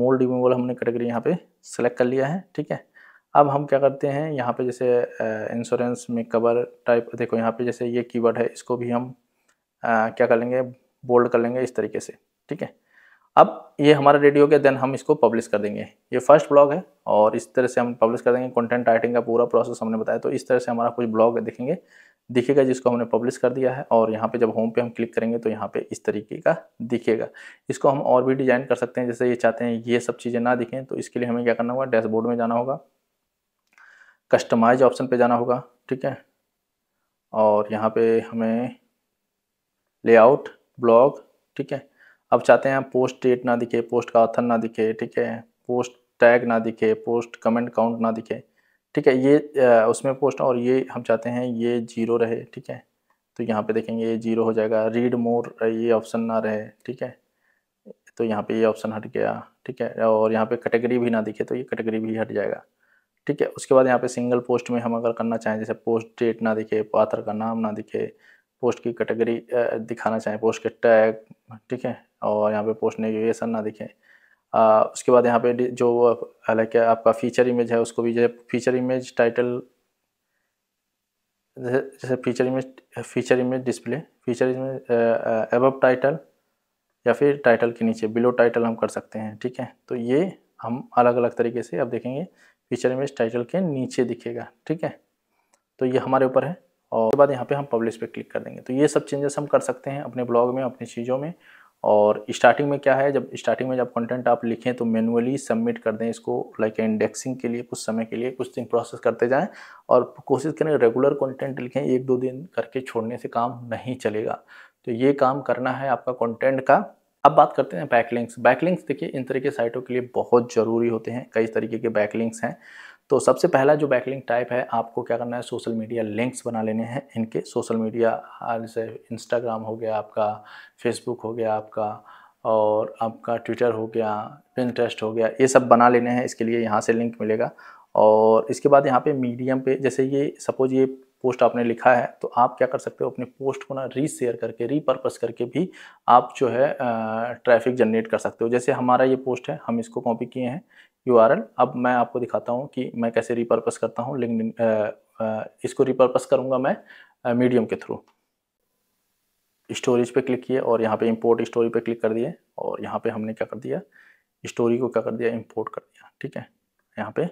मोल्ड रिमूवल हमने कैटेगरी यहाँ पे सेलेक्ट कर लिया है ठीक है अब हम क्या करते हैं यहाँ पे जैसे इंश्योरेंस में कवर टाइप देखो यहाँ पे जैसे ये कीवर्ड है इसको भी हम आ, क्या कर लेंगे बोल्ड कर लेंगे इस तरीके से ठीक है अब ये हमारा रेडी हो गया देन हम इसको पब्लिश कर देंगे ये फर्स्ट ब्लॉग है और इस तरह से हम पब्लिश कर देंगे कंटेंट राइटिंग का पूरा प्रोसेस हमने बताया तो इस तरह से हमारा कुछ ब्लॉग दिखेंगे दिखेगा जिसको हमने पब्लिश कर दिया है और यहाँ पे जब होम पे हम क्लिक करेंगे तो यहाँ पे इस तरीके का दिखेगा इसको हम और भी डिजाइन कर सकते हैं जैसे ये चाहते हैं ये सब चीज़ें ना दिखें तो इसके लिए हमें क्या करना होगा डैशबोर्ड में जाना होगा कस्टमाइज ऑप्शन पर जाना होगा ठीक है और यहाँ पर हमें लेआउट ब्लॉग ठीक है अब चाहते हैं पोस्ट डेट ना दिखे पोस्ट का ऑथर ना दिखे ठीक है पोस्ट टैग ना दिखे पोस्ट कमेंट काउंट ना दिखे ठीक है ये उसमें पोस्ट और ये हम चाहते हैं ये जीरो रहे ठीक है तो यहाँ पे देखेंगे ये जीरो हो जाएगा रीड मोर ये ऑप्शन ना रहे ठीक है तो यहाँ पे ये ऑप्शन हट गया ठीक है और यहाँ पे कैटेगरी भी ना दिखे तो ये कैटेगरी भी हट जाएगा ठीक है उसके बाद यहाँ पे सिंगल पोस्ट में हम अगर करना चाहें जैसे पोस्ट डेट ना दिखे पाथर का नाम ना दिखे पोस्ट की कैटेगरी दिखाना चाहें पोस्ट के टैग ठीक है और यहाँ पे पोस्ट नेविगेशन ना दिखें उसके बाद यहाँ पे जो हालांकि आपका फीचर इमेज है उसको भी जो फीचर इमेज टाइटल जैसे feature image feature image display feature image above title या फिर टाइटल के नीचे बिलो टाइटल हम कर सकते हैं ठीक है तो ये हम अलग अलग तरीके से अब देखेंगे फीचर इमेज टाइटल के नीचे दिखेगा ठीक है तो ये हमारे ऊपर है और उसके बाद यहाँ पे हम पब्लिश पे क्लिक कर देंगे तो ये सब चेंजेस हम कर सकते हैं अपने ब्लॉग में अपनी चीज़ों में और स्टार्टिंग में क्या है जब स्टार्टिंग में जब कंटेंट आप लिखें तो मैनुअली सबमिट कर दें इसको लाइक इंडेक्सिंग के लिए कुछ समय के लिए कुछ दिन प्रोसेस करते जाएं और कोशिश करें रेगुलर कंटेंट लिखें एक दो दिन करके छोड़ने से काम नहीं चलेगा तो ये काम करना है आपका कंटेंट का अब बात करते हैं बैकलिंक्स बैकलिंक्स देखिए इन तरह के साइटों के लिए बहुत ज़रूरी होते हैं कई तरीके के बैकलिंक्स हैं तो सबसे पहला जो बैकलिंग टाइप है आपको क्या करना है सोशल मीडिया लिंक्स बना लेने हैं इनके सोशल मीडिया हाँ, जैसे इंस्टाग्राम हो गया आपका फेसबुक हो गया आपका और आपका ट्विटर हो गया पिंटरेस्ट हो गया ये सब बना लेने हैं इसके लिए यहाँ से लिंक मिलेगा और इसके बाद यहाँ पे मीडियम पे जैसे ये सपोज ये पोस्ट आपने लिखा है तो आप क्या कर सकते हो अपनी पोस्ट को ना रीशेयर करके रीपर्पस करके भी आप जो है ट्रैफिक जनरेट कर सकते हो जैसे हमारा ये पोस्ट है हम इसको कॉपी किए हैं यू अब मैं आपको दिखाता हूँ कि मैं कैसे रिपर्पस करता हूँ लिंक इसको रिपर्पस करूँगा मैं मीडियम के थ्रू स्टोरेज पे क्लिक किए और यहाँ पे इंपोर्ट स्टोरी पे क्लिक कर दिए और यहाँ पे हमने क्या कर दिया स्टोरी को क्या कर दिया इंपोर्ट कर दिया ठीक है यहाँ पे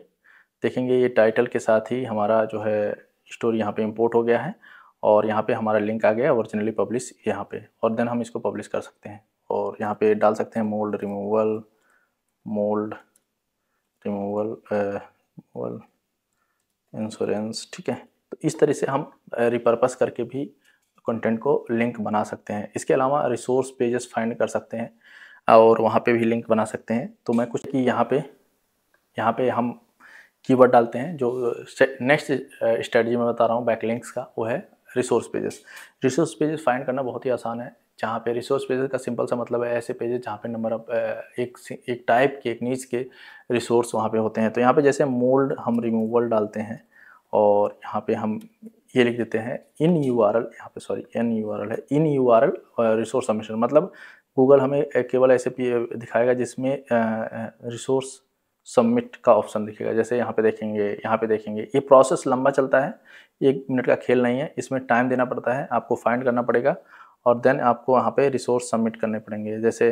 देखेंगे ये टाइटल के साथ ही हमारा जो है स्टोरी यहाँ पे इंपोर्ट हो गया है और यहाँ पे हमारा लिंक आ गया ओरिजिनली पब्लिश यहाँ पे और देन हम इसको पब्लिश कर सकते हैं और यहाँ पर डाल सकते हैं mould removal mould removal removal insurance ठीक है तो इस तरह से हम रिपर्पस uh, करके भी कंटेंट को लिंक बना सकते हैं इसके अलावा रिसोर्स पेजेस फाइंड कर सकते हैं और वहाँ पे भी लिंक बना सकते हैं तो मैं कुछ कि यहाँ पे यहाँ पे हम कीवर्ड डालते हैं जो नेक्स्ट uh, स्ट्रेटजी uh, में बता रहा हूँ बैकलिंक्स का वो है resource pages resource pages find करना बहुत ही आसान है जहाँ पे रिसोर्स पेजेस का सिंपल सा मतलब है ऐसे पेजेस जहाँ पे नंबर ऑफ एक एक टाइप के एक नीच के रिसोर्स वहाँ पे होते हैं तो यहाँ पे जैसे मोल्ड हम रिमूवल डालते हैं और यहाँ पे हम ये लिख देते हैं इन यू आर एल यहाँ पे sorry an U R L है in U R L resource submission मतलब गूगल हमें केवल ऐसे दिखाएगा जिसमें रिसोर्स सबमिट का ऑप्शन दिखेगा जैसे यहाँ पे देखेंगे यहाँ पे देखेंगे ये प्रोसेस लंबा चलता है एक मिनट का खेल नहीं है इसमें टाइम देना पड़ता है आपको फाइंड करना पड़ेगा और देन आपको वहाँ पे रिसोर्स सबमिट करने पड़ेंगे जैसे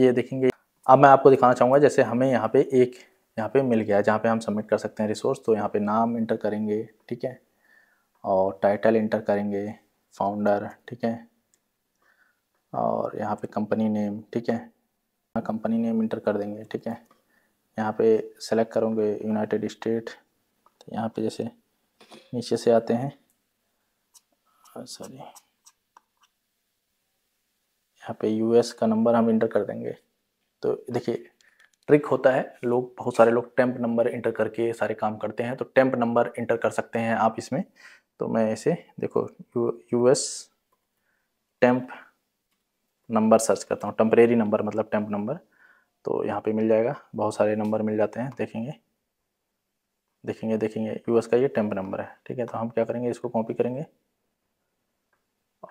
ये देखेंगे अब मैं आपको दिखाना चाहूँगा जैसे हमें यहाँ पे एक यहाँ पे मिल गया जहाँ पे हम सबमिट कर सकते हैं रिसोर्स तो यहाँ पे नाम इंटर करेंगे ठीक है और टाइटल इंटर करेंगे फाउंडर ठीक है और यहाँ पे कंपनी नेम ठीक है कंपनी नेम इंटर कर देंगे ठीक है यहाँ पे सेलेक्ट करोगे यूनाइटेड स्टेट तो यहाँ पे जैसे नीचे से आते हैं सॉरी यहाँ पे यूएस का नंबर हम इंटर कर देंगे तो देखिए ट्रिक होता है लोग बहुत सारे लोग टेम्प नंबर इंटर करके सारे काम करते हैं तो टेम्प नंबर इंटर कर सकते हैं आप इसमें तो मैं इसे देखो U S temp number search करता हूँ टम्परेरी नंबर मतलब टेम्प नंबर तो यहाँ पे मिल जाएगा बहुत सारे नंबर मिल जाते हैं देखेंगे देखेंगे देखेंगे यूएस का ये टेम्प नंबर है ठीक है तो हम क्या करेंगे इसको कॉपी करेंगे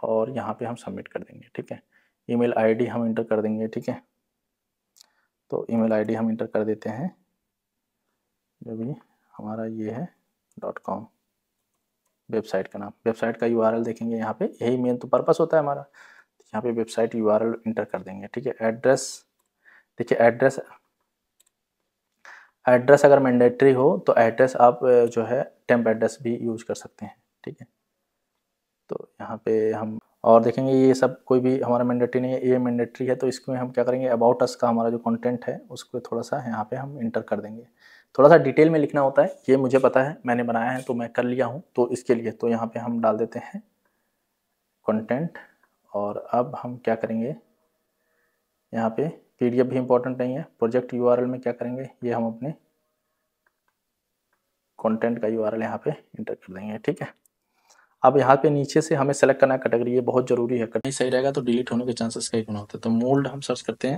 और यहाँ पे हम सबमिट कर देंगे ठीक है ईमेल आईडी हम इंटर कर देंगे ठीक है तो ईमेल आईडी हम इंटर कर देते हैं जो भी हमारा ये है डॉट कॉम वेबसाइट का नाम वेबसाइट का यू देखेंगे यहाँ पे यही मेन तो पर्पस होता है हमारा तो यहाँ पे वेबसाइट यू इंटर कर देंगे ठीक है एड्रेस देखिए एड्रेस एड्रेस अगर मैंडेटरी हो तो एड्रेस आप जो है टेम्प एड्रेस भी यूज कर सकते हैं ठीक है तो यहाँ पे हम और देखेंगे ये सब कोई भी हमारा मैंडेटरी नहीं है ये मैंडेटरी है तो इसमें हम क्या करेंगे अबाउट अस का हमारा जो कंटेंट है उसको थोड़ा सा यहाँ पे हम इंटर कर देंगे थोड़ा सा डिटेल में लिखना होता है ये मुझे पता है मैंने बनाया है तो मैं कर लिया हूँ तो इसके लिए तो यहाँ पे हम डाल देते हैं कॉन्टेंट और अब हम क्या करेंगे यहाँ पर पी भी इम्पोर्टेंट नहीं है प्रोजेक्ट यू में क्या करेंगे ये हम अपने कंटेंट का एल यहाँ पर इंटर कर देंगे ठीक है अब यहाँ पे नीचे से हमें सेलेक्ट करना है कैटेगरी ये बहुत जरूरी है नहीं सही रहेगा तो डिलीट होने के चांसेस कई गुना होते हैं तो मोल्ड हम सर्च करते हैं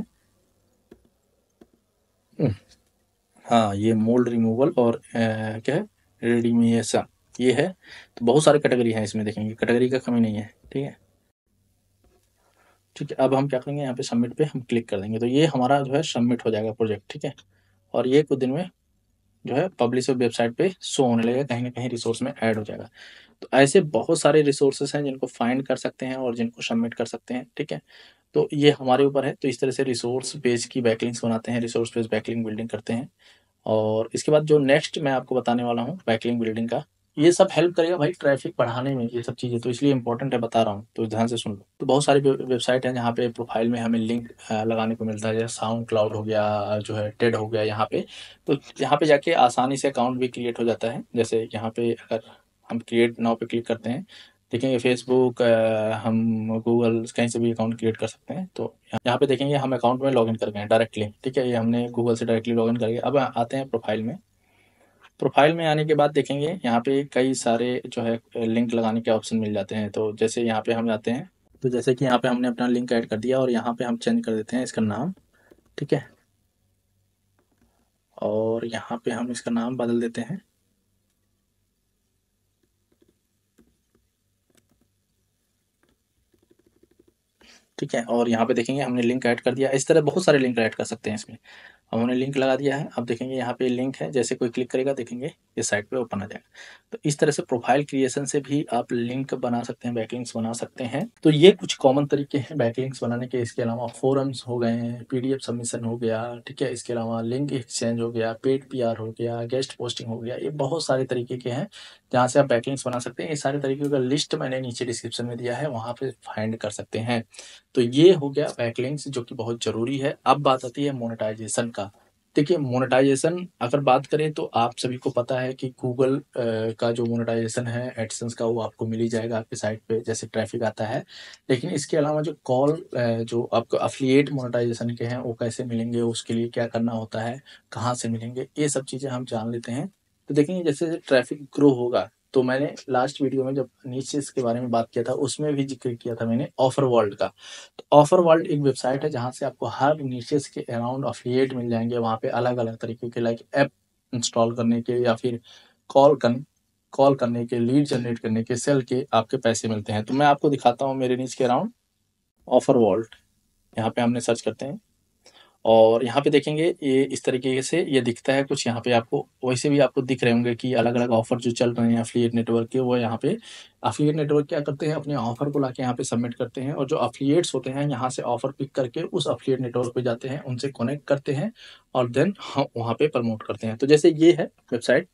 हम्म। हाँ ये मोल्ड रिमूवल और ए, क्या है रेडीमिएशन ये है तो बहुत सारे कैटेगरी हैं इसमें देखेंगे कैटेगरी का कमी नहीं है ठीक है ठीक है अब हम क्या करेंगे यहाँ पे सबमिट पे हम क्लिक कर देंगे तो ये हमारा जो है सबमिट हो जाएगा प्रोजेक्ट ठीक है और ये कुछ दिन में जो है पब्लिश वेबसाइट पे शो होने लगेगा कहीं ना कहीं रिसोर्स में ऐड हो जाएगा तो ऐसे बहुत सारे रिसोर्सेस हैं जिनको फाइंड कर सकते हैं और जिनको सबमिट कर सकते हैं ठीक है तो ये हमारे ऊपर है तो इस तरह से रिसोर्स पेज की बैकलिंग्स बनाते हैं रिसोर्स पेज बैकलिंग बिल्डिंग करते हैं और इसके बाद जो नेक्स्ट मैं आपको बताने वाला हूँ बैकलिंग बिल्डिंग का ये सब हेल्प करेगा भाई ट्रैफिक बढ़ाने में ये सब चीज़ें तो इसलिए इंपॉर्टेंट है बता रहा हूँ तो ध्यान से सुन लो तो बहुत सारी वेबसाइट हैं जहाँ पे प्रोफाइल में हमें लिंक लगाने को मिलता है जैसे साउंड क्लाउड हो गया जो है टेड हो गया यहाँ पे तो यहाँ पे जाके आसानी से अकाउंट भी क्रिएट हो जाता है जैसे यहाँ पे अगर हम क्रिएट नाव पे क्लिक करते हैं देखेंगे फेसबुक हम गूगल कहीं से भी अकाउंट क्रिएट कर सकते हैं तो यहाँ पे देखेंगे हम अकाउंट में लॉगिन कर गए डायरेक्टली ठीक है ये हमने गूगल से डायरेक्टली लॉगिन कर लिया अब आते हैं प्रोफाइल में प्रोफाइल में आने के बाद देखेंगे यहाँ पे कई सारे जो है लिंक लगाने के ऑप्शन मिल जाते हैं तो जैसे यहाँ पे हम जाते हैं तो जैसे कि यहाँ पे हमने अपना लिंक ऐड कर दिया और यहाँ पे हम चेंज कर देते हैं इसका नाम ठीक है और यहाँ पे हम इसका नाम बदल देते हैं ठीक है और यहाँ पे देखेंगे हमने लिंक ऐड कर दिया इस तरह बहुत सारे लिंक ऐड कर सकते हैं इसमें अब हमने लिंक लगा दिया है अब देखेंगे यहाँ पे लिंक है जैसे कोई क्लिक करेगा देखेंगे ये साइट पे ओपन आ जाएगा तो इस तरह से प्रोफाइल क्रिएशन से भी आप लिंक बना सकते हैं बैकलिंक्स बना सकते हैं तो ये कुछ कॉमन तरीके हैं बैकलिंक्स बनाने के इसके अलावा फोरम्स हो गए हैं पीडीएफ सबमिशन हो गया ठीक है इसके अलावा लिंक एक्सचेंज हो गया पेड पी हो गया गेस्ट पोस्टिंग हो गया ये बहुत सारे तरीके के हैं जहाँ से आप बैकलिंक्स बना सकते हैं ये सारे तरीके का लिस्ट मैंने नीचे डिस्क्रिप्शन में दिया है वहाँ पे फाइंड कर सकते हैं तो ये हो गया बैकलिंक्स जो कि बहुत ज़रूरी है अब बात आती है मोनेटाइजेशन का देखिए मोनेटाइजेशन अगर बात करें तो आप सभी को पता है कि गूगल का जो मोनेटाइजेशन है एडसेंस का वो आपको मिल ही जाएगा आपके साइट पे जैसे ट्रैफिक आता है लेकिन इसके अलावा जो कॉल जो आपको अफिलिएट मोनेटाइजेशन के हैं वो कैसे मिलेंगे उसके लिए क्या करना होता है कहाँ से मिलेंगे ये सब चीज़ें हम जान लेते हैं तो देखेंगे जैसे जैसे ट्रैफिक ग्रो होगा तो मैंने लास्ट वीडियो में जब नीचे इसके बारे में बात किया था उसमें भी जिक्र किया था मैंने ऑफर वर्ल्ड का तो ऑफर वर्ल्ड एक वेबसाइट है जहाँ से आपको हर नीचे के अराउंड अफिलिएट मिल जाएंगे वहाँ पे अलग अलग तरीके के लाइक ऐप इंस्टॉल करने के या फिर कॉल कर कॉल करने के लीड जनरेट करने के सेल के आपके पैसे मिलते हैं तो मैं आपको दिखाता हूँ मेरे नीचे के अराउंड ऑफर वर्ल्ड यहाँ पे हमने सर्च करते हैं और यहाँ पे देखेंगे ये इस तरीके से ये दिखता है कुछ यहाँ पे आपको वैसे भी आपको दिख रहे होंगे कि अलग अलग ऑफर जो चल रहे हैं अफिलियट नेटवर्क के वो यहाँ पे अफिलियट नेटवर्क क्या करते हैं अपने ऑफर को लाके यहाँ पे सबमिट करते हैं और जो अफिलियट्स होते हैं यहाँ से ऑफर पिक करके उस अफिलियट नेटवर्क पे जाते हैं उनसे कनेक्ट करते हैं और देन हम हाँ, वहाँ पे प्रमोट करते हैं तो जैसे ये है वेबसाइट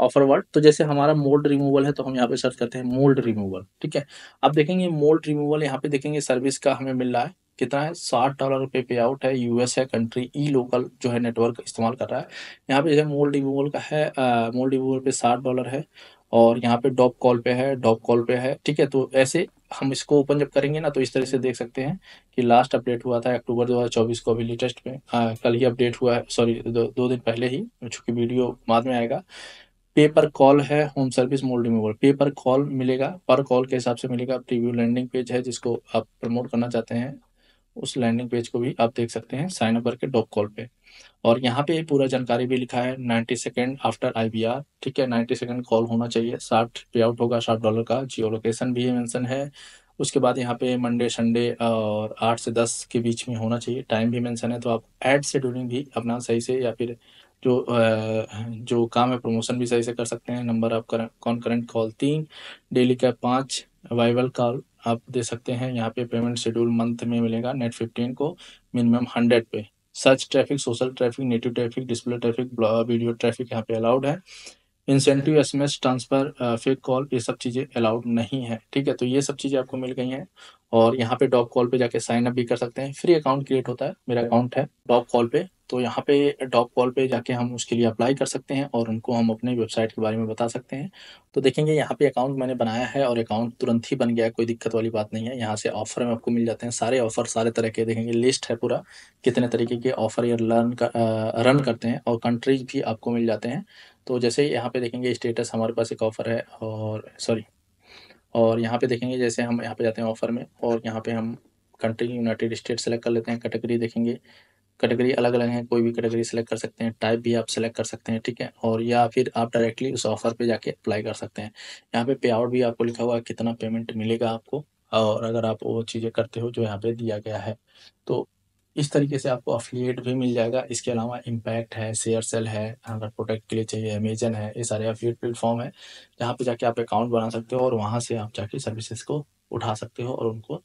ऑफर वर्ड तो जैसे हमारा मोल्ड रिमूवल है तो हम यहाँ पे सर्च करते हैं मोल्ड रिमूवल ठीक है अब देखेंगे मोल्ड रिमूवल यहाँ पे देखेंगे सर्विस का हमें मिल रहा है कितना है साठ डॉलर पे पे आउट है यूएस है कंट्री ई लोकल जो है नेटवर्क इस्तेमाल कर रहा है यहाँ पे जैसे मोल रिमूवल का है मोल रिमूवल पे साठ डॉलर है और यहाँ पे डॉप कॉल पे है डॉप कॉल पे है ठीक है तो ऐसे हम इसको ओपन जब करेंगे ना तो इस तरह से देख सकते हैं कि लास्ट अपडेट हुआ था अक्टूबर 2024 को अभी लेटेस्ट में आ, कल ही अपडेट हुआ है सॉरी दो, दो दिन पहले ही चूंकि वीडियो बाद में आएगा पे पर कॉल है होम सर्विस मोल रिमूवल पे पर कॉल मिलेगा पर कॉल के हिसाब से मिलेगा प्रीव्यू लैंडिंग पेज है जिसको आप प्रमोट करना चाहते हैं उस लैंडिंग पेज को भी आप देख सकते हैं साइन अप करके डॉप कॉल पे और यहाँ पे पूरा जानकारी भी लिखा है नाइन्टी सेकेंड आफ्टर आर ठीक है नाइन्टी सेकेंड कॉल होना चाहिए साठ पे आउट होगा साठ डॉलर का जियो लोकेशन भी मैंसन है उसके बाद यहाँ पे मंडे संडे और आठ से दस के बीच में होना चाहिए टाइम भी मैंसन है तो आप एड शेड्यूलिंग भी अपना सही से या फिर जो जो काम है प्रमोशन भी सही से कर सकते हैं नंबर आप कॉन्करेंट कॉल तीन डेली का पाँच वाइवल कॉल आप दे सकते हैं यहाँ पे पेमेंट शेड्यूल मंथ में मिलेगा नेट फिफ्टीन को मिनिमम हंड्रेड पे search traffic social traffic native traffic display traffic video traffic यहाँ पे अलाउड है incentive S S transfer fake call ये सब चीज़ें अलाउड नहीं है ठीक है तो ये सब चीज़ें आपको मिल गई हैं और यहाँ पे डॉप कॉल पे जाके साइन अप भी कर सकते हैं फ्री अकाउंट क्रिएट होता है मेरा अकाउंट है डॉप कॉल पे तो यहाँ पे टॉप कॉल पे जाके हम उसके लिए अप्लाई कर सकते हैं और उनको हम अपने वेबसाइट के बारे में बता सकते हैं तो देखेंगे यहाँ पे अकाउंट मैंने बनाया है और अकाउंट तुरंत ही बन गया है कोई दिक्कत वाली बात नहीं है यहाँ से ऑफर में आपको मिल जाते हैं सारे ऑफर सारे तरह के देखेंगे लिस्ट है पूरा कितने तरीके के ऑफर ये लर्न कर, रन करते हैं और कंट्रीज भी आपको मिल जाते हैं तो जैसे यहाँ पे देखेंगे स्टेटस हमारे पास एक ऑफर है और सॉरी और यहाँ पे देखेंगे जैसे हम यहाँ पे जाते हैं ऑफर में और यहाँ पे हम कंट्री यूनाइटेड स्टेट सेलेक्ट कर लेते हैं कैटेगरी देखेंगे कैटेगरी अलग अलग हैं कोई भी कैटेगरी सेलेक्ट कर सकते हैं टाइप भी आप सेलेक्ट कर सकते हैं ठीक है और या फिर आप डायरेक्टली उस ऑफर पे जाके अप्लाई कर सकते हैं यहाँ पे पे आउट भी आपको लिखा हुआ है कितना पेमेंट मिलेगा आपको और अगर आप वो चीज़ें करते हो जो यहाँ पे दिया गया है तो इस तरीके से आपको अफिलियट भी मिल जाएगा इसके अलावा इम्पैक्ट है शेयर सेल है अगर प्रोडक्ट के लिए चाहिए अमेजन है ये सारे अफिलियट प्लेटफॉर्म है जहाँ पे जाके आप अकाउंट बना सकते हो और वहाँ से आप जाके सर्विसेज को उठा सकते हो और उनको